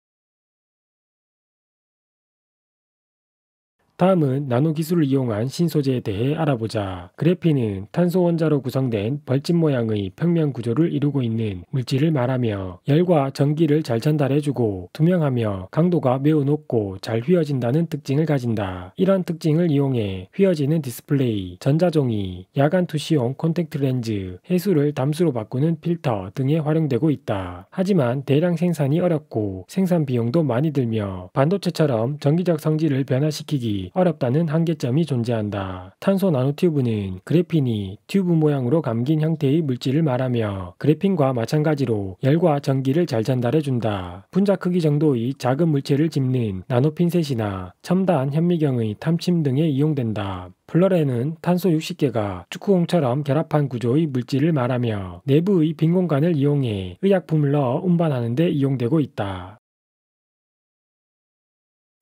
다음은 나노 기술을 이용한 신소재에 대해 알아보자. 그래핀은 탄소 원자로 구성된 벌집 모양의 평면 구조를 이루고 있는 물질을 말하며 열과 전기를 잘 전달해주고 투명하며 강도가 매우 높고 잘 휘어진다는 특징을 가진다. 이런 특징을 이용해 휘어지는 디스플레이, 전자종이, 야간 투시용 콘택트 렌즈, 해수를 담수로 바꾸는 필터 등에 활용되고 있다. 하지만 대량 생산이 어렵고 생산 비용도 많이 들며 반도체처럼 전기적 성질을 변화시키기 어렵다는 한계점이 존재한다. 탄소 나노튜브는 그래핀이 튜브 모양으로 감긴 형태의 물질을 말하며 그래핀과 마찬가지로 열과 전기를 잘 전달해준다. 분자 크기 정도의 작은 물체를 짚는 나노핀셋이나 첨단 현미경의 탐침 등에 이용된다. 플러레는 탄소 60개가 축구공처럼 결합한 구조의 물질을 말하며 내부의 빈 공간을 이용해 의약품을 넣어 운반하는 데 이용되고 있다.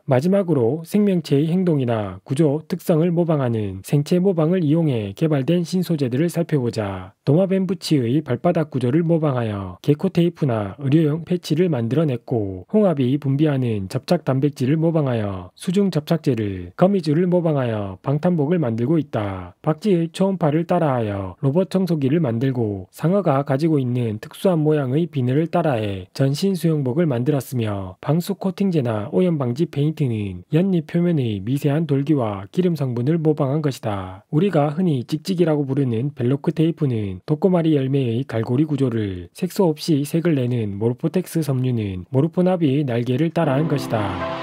마지막으로 생명체의 행동이나 구조, 특성을 모방하는 생체 모방을 이용해 개발된 신소재들을 살펴보자. 도마뱀부치의 발바닥 구조를 모방하여 개코 테이프나 의료용 패치를 만들어냈고 홍합이 분비하는 접착 단백질을 모방하여 수중 접착제를, 거미줄을 모방하여 방탄복을 만들고 있다. 박쥐의 초음파를 따라하여 로봇 청소기를 만들고 상어가 가지고 있는 특수한 모양의 비늘을 따라해 전신 수영복을 만들었으며 방수 코팅제나 오염 방지 페인트 포인트는 연잎 표면의 미세한 돌기와 기름 성분을 모방한 것이다. 우리가 흔히 찍찍이라고 부르는 벨로크 테이프는 독고마리 열매의 갈고리 구조를 색소 없이 색을 내는 모르포텍스 섬유는 모르포나비의 날개를 따라한 것이다.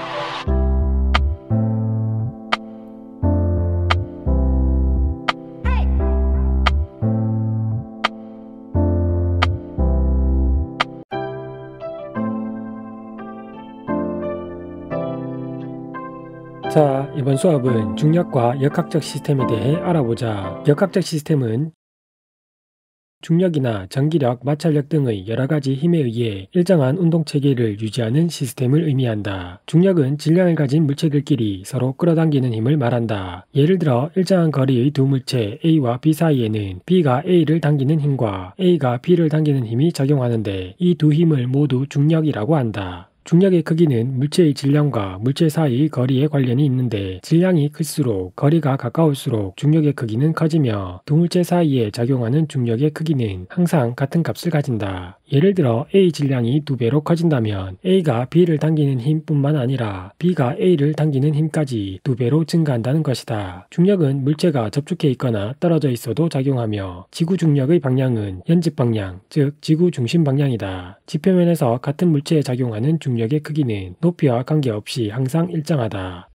자, 이번 수업은 중력과 역학적 시스템에 대해 알아보자. 역학적 시스템은 중력이나 전기력, 마찰력 등의 여러 가지 힘에 의해 일정한 운동 체계를 유지하는 시스템을 의미한다. 중력은 질량을 가진 물체들끼리 서로 끌어당기는 힘을 말한다. 예를 들어 일정한 거리의 두 물체 A와 B 사이에는 B가 A를 당기는 힘과 A가 B를 당기는 힘이 작용하는데 이 두 힘을 모두 중력이라고 한다. 중력의 크기는 물체의 질량과 물체 사이 거리에 관련이 있는데 질량이 클수록 거리가 가까울수록 중력의 크기는 커지며 두 물체 사이에 작용하는 중력의 크기는 항상 같은 값을 가진다. 예를 들어 A 질량이 두배로 커진다면 A가 B를 당기는 힘뿐만 아니라 B가 A를 당기는 힘까지 두배로 증가한다는 것이다. 중력은 물체가 접촉해 있거나 떨어져 있어도 작용하며 지구 중력의 방향은 연직 방향, 즉 지구 중심 방향이다. 지표면에서 같은 물체에 작용하는 중력 중력의 크기는 높이와 관계없이 항상 일정하다.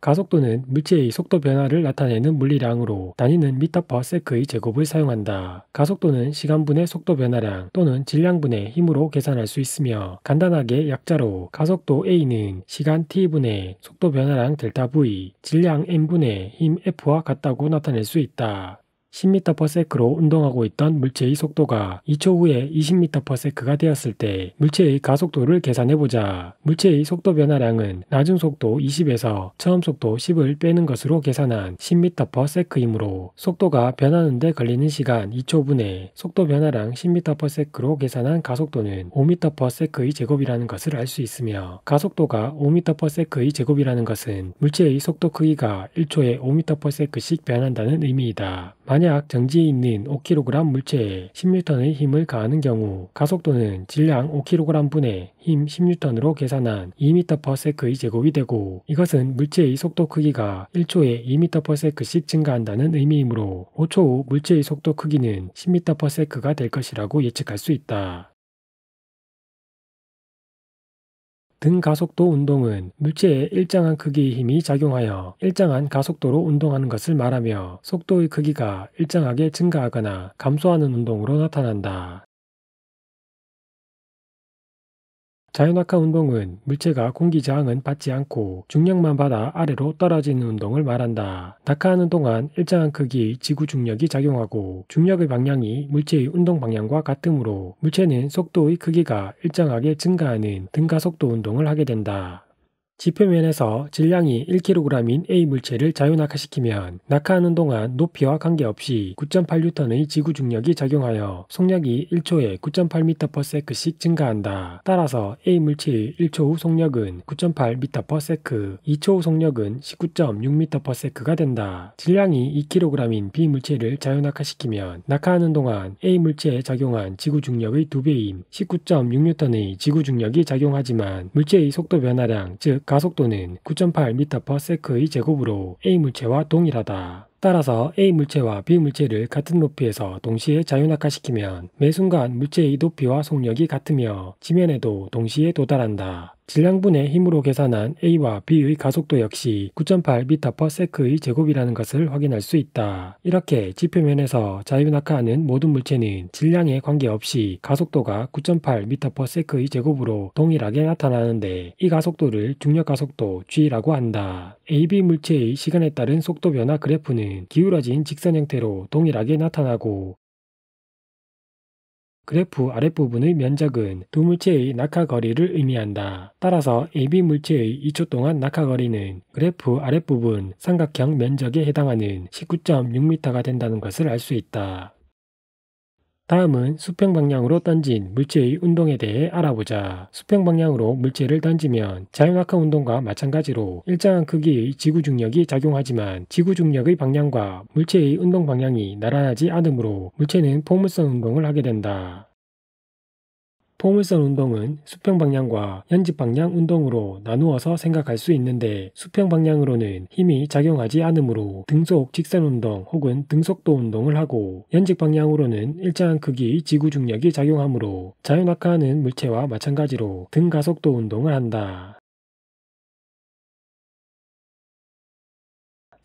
가속도는 물체의 속도 변화를 나타내는 물리량으로 단위는 미터 퍼 세크의 제곱을 사용한다. 가속도는 시간분의 속도 변화량 또는 질량분의 힘으로 계산할 수 있으며 간단하게 약자로 가속도 A는 시간 t분의 속도 변화량 델타 V, 질량 m분의 힘 F와 같다고 나타낼 수 있다. 10m/s로 운동하고 있던 물체의 속도가 2초 후에 20m/s가 되었을 때 물체의 가속도를 계산해보자. 물체의 속도 변화량은 낮은 속도 20에서 처음 속도 10을 빼는 것으로 계산한 10m/s이므로 속도가 변하는데 걸리는 시간 2초분에 속도 변화량 10m/s로 계산한 가속도는 5m/s의 제곱이라는 것을 알 수 있으며 가속도가 5m/s의 제곱이라는 것은 물체의 속도 크기가 1초에 5m/s씩 변한다는 의미이다. 만약 만약 정지에 있는 5kg 물체에 10N의 힘을 가하는 경우 가속도는 질량 5kg분의 힘 10N으로 계산한 2m/s의 제곱이 되고 이것은 물체의 속도 크기가 1초에 2m/s씩 증가한다는 의미이므로 5초 후 물체의 속도 크기는 10m/s가 될 것이라고 예측할 수 있다. 등 가속도 운동은 물체의 일정한 크기의 힘이 작용하여 일정한 가속도로 운동하는 것을 말하며 속도의 크기가 일정하게 증가하거나 감소하는 운동으로 나타난다. 자연학화 운동은 물체가 공기 저항은 받지 않고 중력만 받아 아래로 떨어지는 운동을 말한다. 낙하하는 동안 일정한 크기의 지구 중력이 작용하고 중력의 방향이 물체의 운동 방향과 같으므로 물체는 속도의 크기가 일정하게 증가하는 등가속도 운동을 하게 된다. 지표면에서 질량이 1kg인 A 물체를 자유낙하시키면 낙하하는 동안 높이와 관계없이 9.8N의 지구 중력이 작용하여 속력이 1초에 9.8m/s씩 증가한다. 따라서 A 물체의 1초 후 속력은 9.8m/s, 2초 후 속력은 19.6m/s가 된다. 질량이 2kg인 B 물체를 자유낙하시키면 낙하하는 동안 A 물체에 작용한 지구 중력의 2배인 19.6N의 지구 중력이 작용하지만 물체의 속도 변화량 즉 가속도는 9.8m/s의 제곱으로 A 물체와 동일하다. 따라서 A 물체와 B 물체를 같은 높이에서 동시에 자유낙하시키면 매 순간 물체의 높이와 속력이 같으며 지면에도 동시에 도달한다. 질량분의 힘으로 계산한 A와 B의 가속도 역시 9.8m/s의 제곱이라는 것을 확인할 수 있다. 이렇게 지표면에서 자유낙하하는 모든 물체는 질량에 관계없이 가속도가 9.8m/s의 제곱으로 동일하게 나타나는데 이 가속도를 중력가속도 G라고 한다. AB 물체의 시간에 따른 속도 변화 그래프는 기울어진 직선 형태로 동일하게 나타나고 그래프 아랫부분의 면적은 두 물체의 낙하거리를 의미한다. 따라서 AB 물체의 2초 동안 낙하거리는 그래프 아랫부분 삼각형 면적에 해당하는 19.6m가 된다는 것을 알 수 있다. 다음은 수평 방향으로 던진 물체의 운동에 대해 알아보자. 수평 방향으로 물체를 던지면 자연학화 운동과 마찬가지로 일정한 크기의 지구 중력이 작용하지만 지구 중력의 방향과 물체의 운동 방향이 나란하지 않으므로 물체는 포물선 운동을 하게 된다. 포물선 운동은 수평 방향과 연직 방향 운동으로 나누어서 생각할 수 있는데 수평 방향으로는 힘이 작용하지 않으므로 등속 직선 운동 혹은 등속도 운동을 하고 연직 방향으로는 일정한 크기 의 지구 중력이 작용하므로 자연악화하는 물체와 마찬가지로 등가속도 운동을 한다.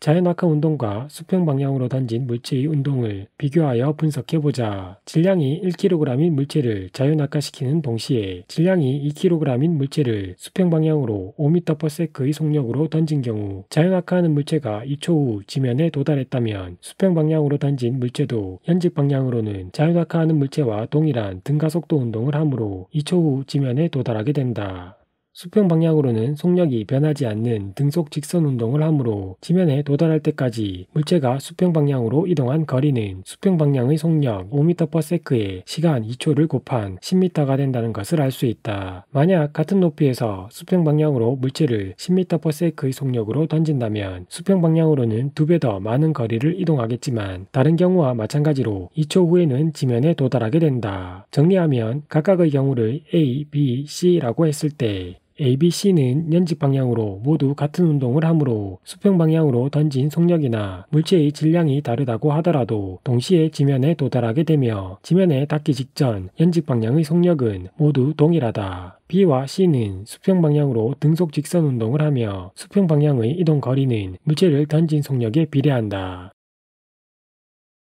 자연학화 운동과 수평 방향으로 던진 물체의 운동을 비교하여 분석해보자. 질량이 1kg인 물체를 자연학화시키는 동시에 질량이 2kg인 물체를 수평 방향으로 5m/s의 속력으로 던진 경우 자연학화하는 물체가 2초 후 지면에 도달했다면 수평 방향으로 던진 물체도 현직 방향으로는 자연학화하는 물체와 동일한 등가속도 운동을 함으로 2초 후 지면에 도달하게 된다. 수평 방향으로는 속력이 변하지 않는 등속 직선 운동을 하므로 지면에 도달할 때까지 물체가 수평 방향으로 이동한 거리는 수평 방향의 속력 5m/s에 시간 2초를 곱한 10m가 된다는 것을 알 수 있다. 만약 같은 높이에서 수평 방향으로 물체를 10m/s의 속력으로 던진다면 수평 방향으로는 두 배 더 많은 거리를 이동하겠지만 다른 경우와 마찬가지로 2초 후에는 지면에 도달하게 된다. 정리하면 각각의 경우를 A, B, C라고 했을 때 ABC는 연직 방향으로 모두 같은 운동을 하므로 수평 방향으로 던진 속력이나 물체의 질량이 다르다고 하더라도 동시에 지면에 도달하게 되며 지면에 닿기 직전 연직 방향의 속력은 모두 동일하다. B와 C는 수평 방향으로 등속 직선 운동을 하며 수평 방향의 이동 거리는 물체를 던진 속력에 비례한다.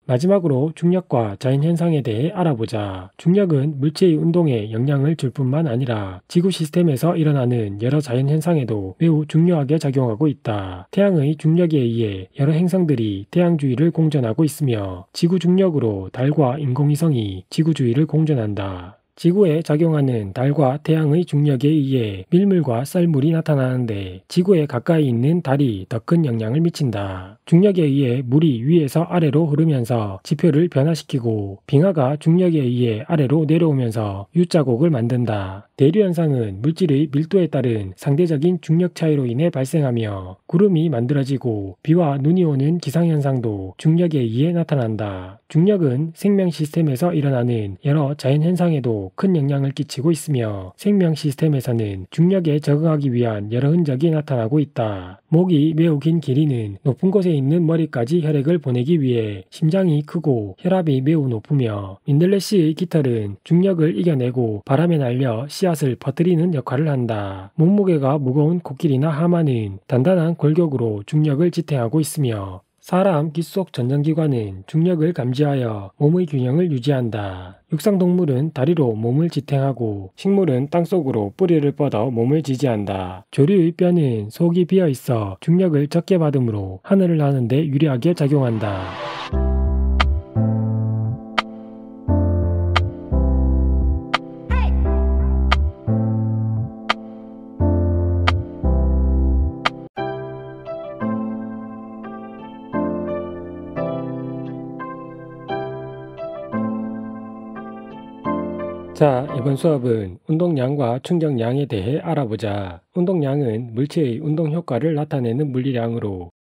마지막으로 중력과 자연현상에 대해 알아보자. 중력은 물체의 운동에 영향을 줄 뿐만 아니라 지구 시스템에서 일어나는 여러 자연현상에도 매우 중요하게 작용하고 있다. 태양의 중력에 의해 여러 행성들이 태양 주위를 공전하고 있으며 지구 중력으로 달과 인공위성이 지구 주위를 공전한다. 지구에 작용하는 달과 태양의 중력에 의해 밀물과 쌀물이 나타나는데 지구에 가까이 있는 달이 더 큰 영향을 미친다. 중력에 의해 물이 위에서 아래로 흐르면서 지표를 변화시키고 빙하가 중력에 의해 아래로 내려오면서 U자곡을 만든다. 대류현상은 물질의 밀도에 따른 상대적인 중력 차이로 인해 발생하며 구름이 만들어지고 비와 눈이 오는 기상현상도 중력에 의해 나타난다. 중력은 생명 시스템에서 일어나는 여러 자연현상에도 큰 영향을 끼치고 있으며 생명 시스템에서는 중력에 적응하기 위한 여러 흔적이 나타나고 있다. 목이 매우 긴 길이는 높은 곳에 있는 머리까지 혈액을 보내기 위해 심장이 크고 혈압이 매우 높으며 민들레 씨의 깃털은 중력을 이겨내고 바람에 날려 씨앗 씨앗을 퍼뜨리는 역할을 한다. 몸무게가 무거운 코끼리나 하마는 단단한 골격으로 중력을 지탱하고 있으며 사람 귓속 전정기관은 중력을 감지하여 몸의 균형을 유지한다. 육상동물은 다리로 몸을 지탱하고 식물은 땅속으로 뿌리를 뻗어 몸을 지지한다. 조류의 뼈는 속이 비어 있어 중력을 적게 받으므로 하늘을 나는데 유리하게 작용한다. 자, 이번 수업은 운동량과 충격량에 대해 알아보자. 운동량은 물체의 운동 효과를 나타내는 물리량으로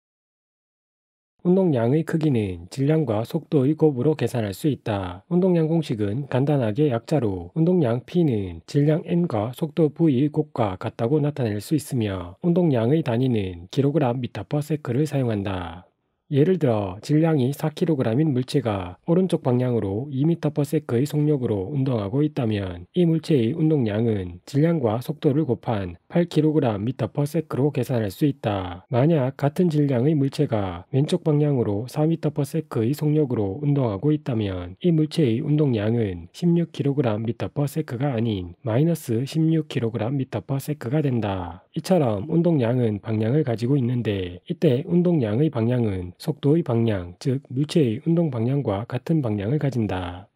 운동량의 크기는 질량과 속도의 곱으로 계산할 수 있다. 운동량 공식은 간단하게 약자로 운동량 P는 질량 n 과 속도 V의 곱과 같다고 나타낼 수 있으며 운동량의 단위는 kg/m/s를 사용한다. 예를 들어 질량이 4kg인 물체가 오른쪽 방향으로 2m/s의 속력으로 운동하고 있다면 이 물체의 운동량은 질량과 속도를 곱한 8kg/m/s로 계산할 수 있다. 만약 같은 질량의 물체가 왼쪽 방향으로 4m/s의 속력으로 운동하고 있다면 이 물체의 운동량은 16kg/m/s가 아닌 마이너스 16kg/m/s가 된다. 이처럼 운동량은 방향을 가지고 있는데 이때 운동량의 방향은 속도의 방향, 즉 물체의 운동 방향과 같은 방향을 가진다.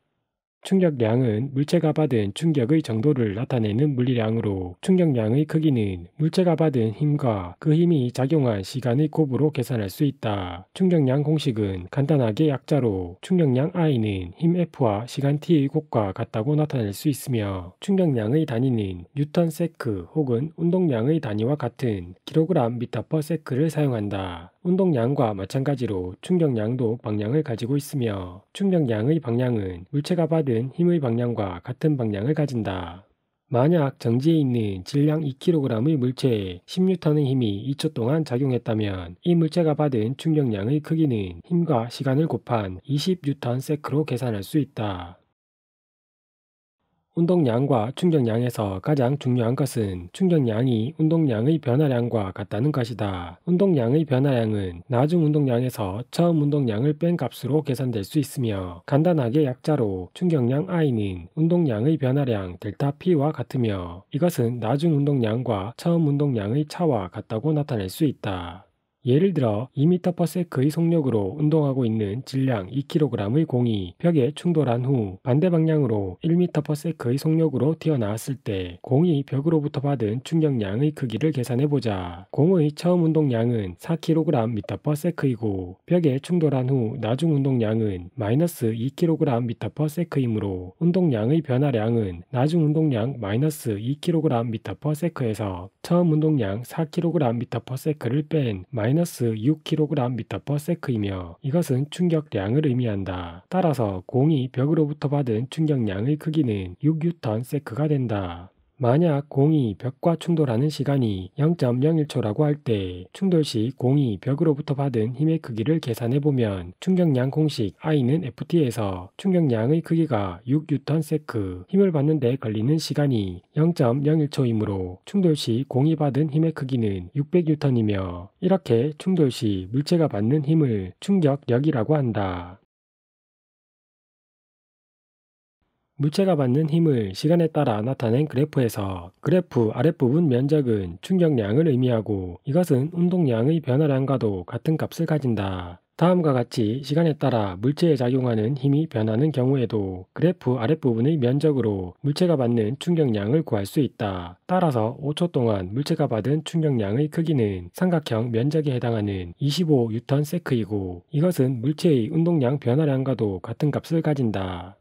충격량은 물체가 받은 충격의 정도를 나타내는 물리량으로 충격량의 크기는 물체가 받은 힘과 그 힘이 작용한 시간의 곱으로 계산할 수 있다. 충격량 공식은 간단하게 약자로 충격량 I는 힘 F와 시간 T의 곱과 같다고 나타낼 수 있으며 충격량의 단위는 뉴턴 세크 혹은 운동량의 단위와 같은 kg 그램 미터 퍼 세크를 사용한다. 운동량과 마찬가지로 충격량도 방향을 가지고 있으며 충격량의 방향은 물체가 받은 힘의 방향과 같은 방향을 가진다. 만약 정지에 있는 질량 2kg의 물체에 10N의 힘이 2초 동안 작용했다면 이 물체가 받은 충격량의 크기는 힘과 시간을 곱한 20N세크로 계산할 수 있다. 운동량과 충격량에서 가장 중요한 것은 충격량이 운동량의 변화량과 같다는 것이다. 운동량의 변화량은 나중 운동량에서 처음 운동량을 뺀 값으로 계산될 수 있으며 간단하게 약자로 충격량 i는 운동량의 변화량 델타 p와 같으며 이것은 나중 운동량과 처음 운동량의 차와 같다고 나타낼 수 있다. 예를 들어 2m/s의 속력으로 운동하고 있는 질량 2kg의 공이 벽에 충돌한 후 반대 방향으로 1m/s의 속력으로 튀어나왔을 때 공이 벽으로부터 받은 충격량의 크기를 계산해보자. 공의 처음 운동량은 4kg/m/s이고 벽에 충돌한 후 나중 운동량은 마이너스 2kg/m/s이므로 운동량의 변화량은 나중 운동량 마이너스 2kg/m/s에서 처음 운동량 4kg/m/s를 뺀 마이너스 마이너스 6kg/m/s이며 이것은 충격량을 의미한다. 따라서 공이 벽으로부터 받은 충격량의 크기는 6뉴 s 세크가 된다. 만약 공이 벽과 충돌하는 시간이 0.01초라고 할 때 충돌 시 공이 벽으로부터 받은 힘의 크기를 계산해 보면 충격량 공식 I는 FT에서 충격량의 크기가 6뉴턴 세크, 힘을 받는데 걸리는 시간이 0.01초이므로 충돌 시 공이 받은 힘의 크기는 600뉴턴이며 이렇게 충돌 시 물체가 받는 힘을 충격력이라고 한다. 물체가 받는 힘을 시간에 따라 나타낸 그래프에서 그래프 아랫부분 면적은 충격량을 의미하고 이것은 운동량의 변화량과도 같은 값을 가진다. 다음과 같이 시간에 따라 물체에 작용하는 힘이 변하는 경우에도 그래프 아랫부분의 면적으로 물체가 받는 충격량을 구할 수 있다. 따라서 5초 동안 물체가 받은 충격량의 크기는 삼각형 면적에 해당하는 25 뉴턴 세크이고 이것은 물체의 운동량 변화량과도 같은 값을 가진다.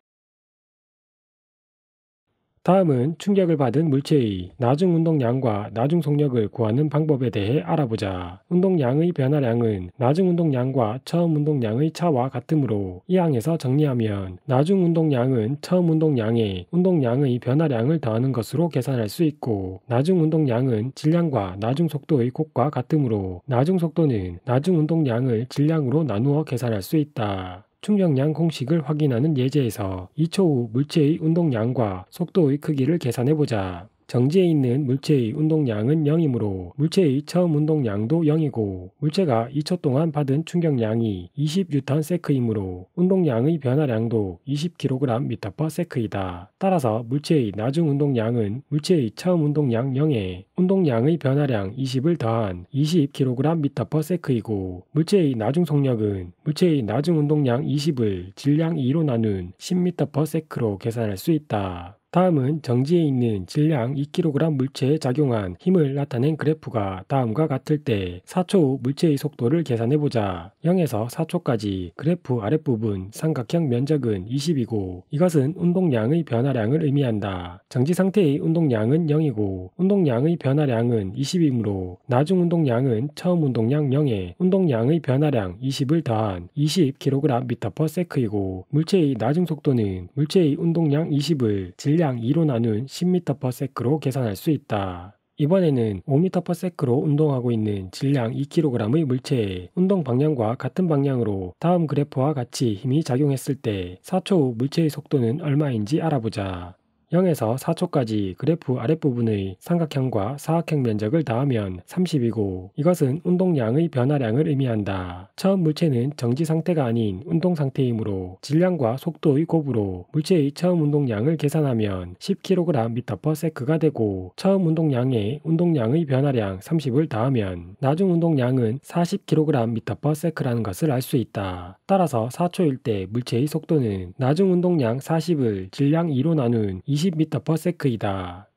다음은 충격을 받은 물체의 나중 운동량과 나중 속력을 구하는 방법에 대해 알아보자. 운동량의 변화량은 나중 운동량과 처음 운동량의 차와 같으므로 이 항에서 정리하면 나중 운동량은 처음 운동량에 운동량의 변화량을 더하는 것으로 계산할 수 있고 나중 운동량은 질량과 나중 속도의 곱과 같으므로 나중 속도는 나중 운동량을 질량으로 나누어 계산할 수 있다. 충격량 공식을 확인하는 예제에서 2초 후 물체의 운동량과 속도의 크기를 계산해보자. 정지에 있는 물체의 운동량은 0이므로 물체의 처음 운동량도 0이고 물체가 2초 동안 받은 충격량이 20뉴턴 세크이므로 운동량의 변화량도 20kg/m/s이다. 따라서 물체의 나중 운동량은 물체의 처음 운동량 0에 운동량의 변화량 20을 더한 20kg/m/s이고 물체의 나중 속력은 물체의 나중 운동량 20을 질량 2로 나눈 10m/s로 계산할 수 있다. 다음은 정지에 있는 질량 2kg 물체에 작용한 힘을 나타낸 그래프가 다음과 같을 때 4초 후 물체의 속도를 계산해보자. 0에서 4초까지 그래프 아랫부분 삼각형 면적은 20이고 이것은 운동량의 변화량을 의미한다. 정지 상태의 운동량은 0이고 운동량의 변화량은 20이므로 나중 운동량은 처음 운동량 0에 운동량의 변화량 20을 더한 20kg/s이고 물체의 나중 속도는 물체의 운동량 20을 질량 질량 2로 나눈 10m/s로 계산할 수 있다. 이번에는 5m/s로 운동하고 있는 질량 2kg의 물체의 운동 방향과 같은 방향으로 다음 그래프와 같이 힘이 작용했을 때 4초 후 물체의 속도는 얼마인지 알아보자. 0에서 4초까지 그래프 아랫부분의 삼각형과 사각형 면적을 더하면 30이고 이것은 운동량의 변화량을 의미한다. 처음 물체는 정지 상태가 아닌 운동 상태이므로 질량과 속도의 곱으로 물체의 처음 운동량을 계산하면 10kg/m/s가 되고 처음 운동량에 운동량의 변화량 30을 더하면 나중 운동량은 40kg/m/s라는 것을 알 수 있다. 따라서 4초일 때 물체의 속도는 나중 운동량 40을 질량 2로 나눈 20m/s이다.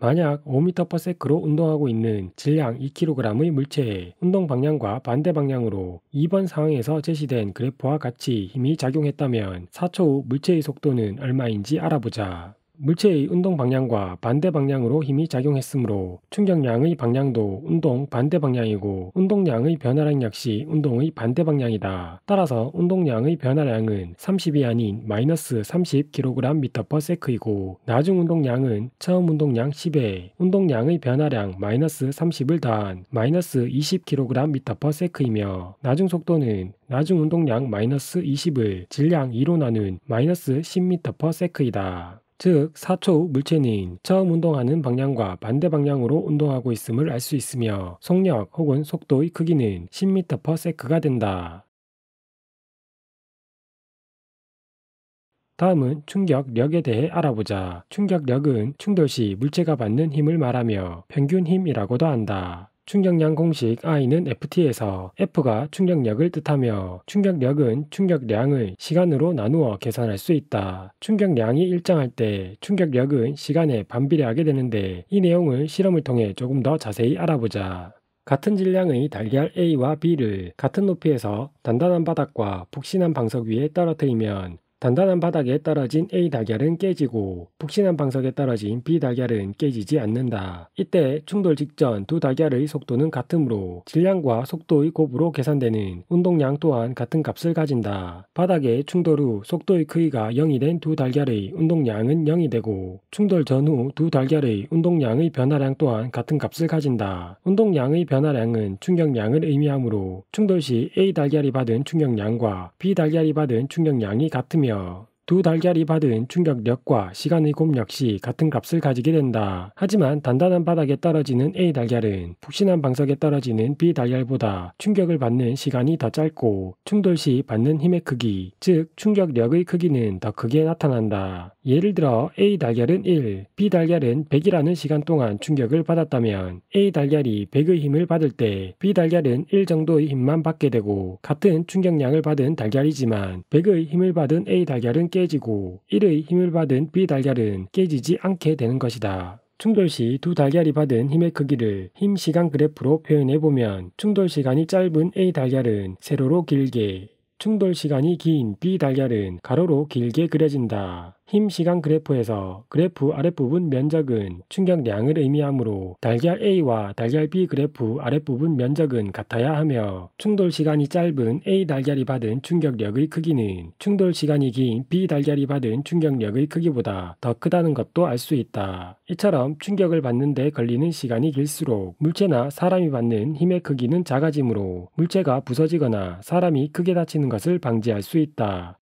만약 5m/s로 운동하고 있는 질량 2kg의 물체의 운동 방향과 반대 방향으로 2번 상황에서 제시된 그래프와 같이 힘이 작용했다면 4초 후 물체의 속도는 얼마인지 알아보자. 물체의 운동 방향과 반대 방향으로 힘이 작용했으므로 충격량의 방향도 운동 반대 방향이고 운동량의 변화량 역시 운동의 반대 방향이다. 따라서 운동량의 변화량은 30이 아닌 마이너스 30kg/m/s이고 나중 운동량은 처음 운동량 10에 운동량의 변화량 마이너스 30을 더한 마이너스 20kg/m/s이며 나중 속도는 나중 운동량 마이너스 20을 질량 2로 나눈 마이너스 10m/s이다. 즉 사초 물체는 처음 운동하는 방향과 반대 방향으로 운동하고 있음을 알 수 있으며 속력 혹은 속도의 크기는 10m/s가 된다. 다음은 충격력에 대해 알아보자. 충격력은 충돌 시 물체가 받는 힘을 말하며 평균 힘이라고도 한다. 충격량 공식 I는 FT에서 F가 충격력을 뜻하며 충격력은 충격량을 시간으로 나누어 계산할 수 있다. 충격량이 일정할 때 충격력은 시간에 반비례하게 되는데 이 내용을 실험을 통해 조금 더 자세히 알아보자. 같은 질량의 달걀 A와 B를 같은 높이에서 단단한 바닥과 북신한 방석 위에 떨어뜨리면 단단한 바닥에 떨어진 A 달걀은 깨지고 푹신한 방석에 떨어진 B 달걀은 깨지지 않는다. 이때 충돌 직전 두 달걀의 속도는 같으므로 질량과 속도의 곱으로 계산되는 운동량 또한 같은 값을 가진다. 바닥에 충돌 후 속도의 크기가 0이 된 두 달걀의 운동량은 0이 되고 충돌 전후 두 달걀의 운동량의 변화량 또한 같은 값을 가진다. 운동량의 변화량은 충격량을 의미하므로 충돌 시 A 달걀이 받은 충격량과 B 달걀이 받은 충격량이 같으며 有。두 달걀이 받은 충격력과 시간의 곱 역시 같은 값을 가지게 된다. 하지만 단단한 바닥에 떨어지는 A 달걀은 푹신한 방석에 떨어지는 B 달걀보다 충격을 받는 시간이 더 짧고 충돌 시 받는 힘의 크기, 즉 충격력의 크기는 더 크게 나타난다. 예를 들어 A 달걀은 1, B 달걀은 100이라는 시간 동안 충격을 받았다면 A 달걀이 100의 힘을 받을 때 B 달걀은 1 정도의 힘만 받게 되고 같은 충격량을 받은 달걀이지만 100의 힘을 받은 A 달걀은 깨지고 1의 힘을 받은 B 달걀은 깨지지 않게 되는 것이다. 충돌 시 두 달걀이 받은 힘의 크기를 힘 시간 그래프로 표현해 보면 충돌 시간이 짧은 A 달걀은 세로로 길게, 충돌 시간이 긴 B 달걀은 가로로 길게 그려진다. 힘 시간 그래프에서 그래프 아랫부분 면적은 충격량을 의미하므로 달걀 A와 달걀 B 그래프 아랫부분 면적은 같아야 하며 충돌 시간이 짧은 A 달걀이 받은 충격력의 크기는 충돌 시간이 긴 B 달걀이 받은 충격력의 크기보다 더 크다는 것도 알 수 있다. 이처럼 충격을 받는데 걸리는 시간이 길수록 물체나 사람이 받는 힘의 크기는 작아지므로 물체가 부서지거나 사람이 크게 다치는 것을 방지할 수 있다.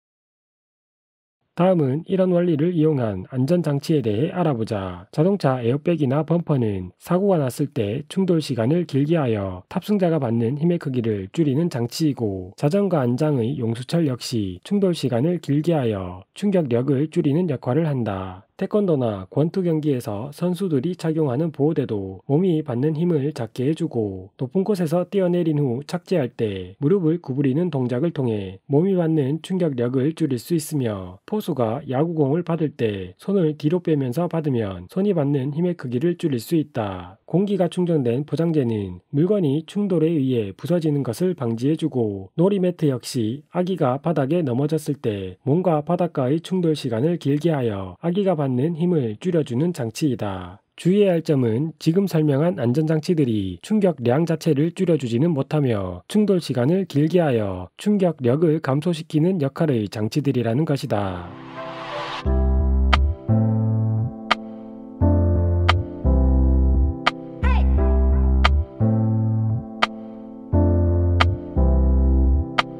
다음은 이런 원리를 이용한 안전장치에 대해 알아보자. 자동차 에어백이나 범퍼는 사고가 났을 때 충돌 시간을 길게 하여 탑승자가 받는 힘의 크기를 줄이는 장치이고 자전거 안장의 용수철 역시 충돌 시간을 길게 하여 충격력을 줄이는 역할을 한다. 태권도나 권투 경기에서 선수들이 착용하는 보호대도 몸이 받는 힘을 작게 해주고 높은 곳에서 뛰어내린 후 착지할 때 무릎을 구부리는 동작을 통해 몸이 받는 충격력을 줄일 수 있으며 포수가 야구공을 받을 때 손을 뒤로 빼면서 받으면 손이 받는 힘의 크기를 줄일 수 있다. 공기가 충전된 포장재는 물건이 충돌에 의해 부서지는 것을 방지해주고 놀이매트 역시 아기가 바닥에 넘어졌을 때 몸과 바닷가의 충돌 시간을 길게 하여 아기가 받는 주는 힘을 줄여주는 장치이다. 주의해야 할 점은 지금 설명한 안전장치들이 충격량 자체를 줄여주지는 못하며 충돌 시간을 길게 하여 충격력을 감소시키는 역할의 장치들이라는 것이다.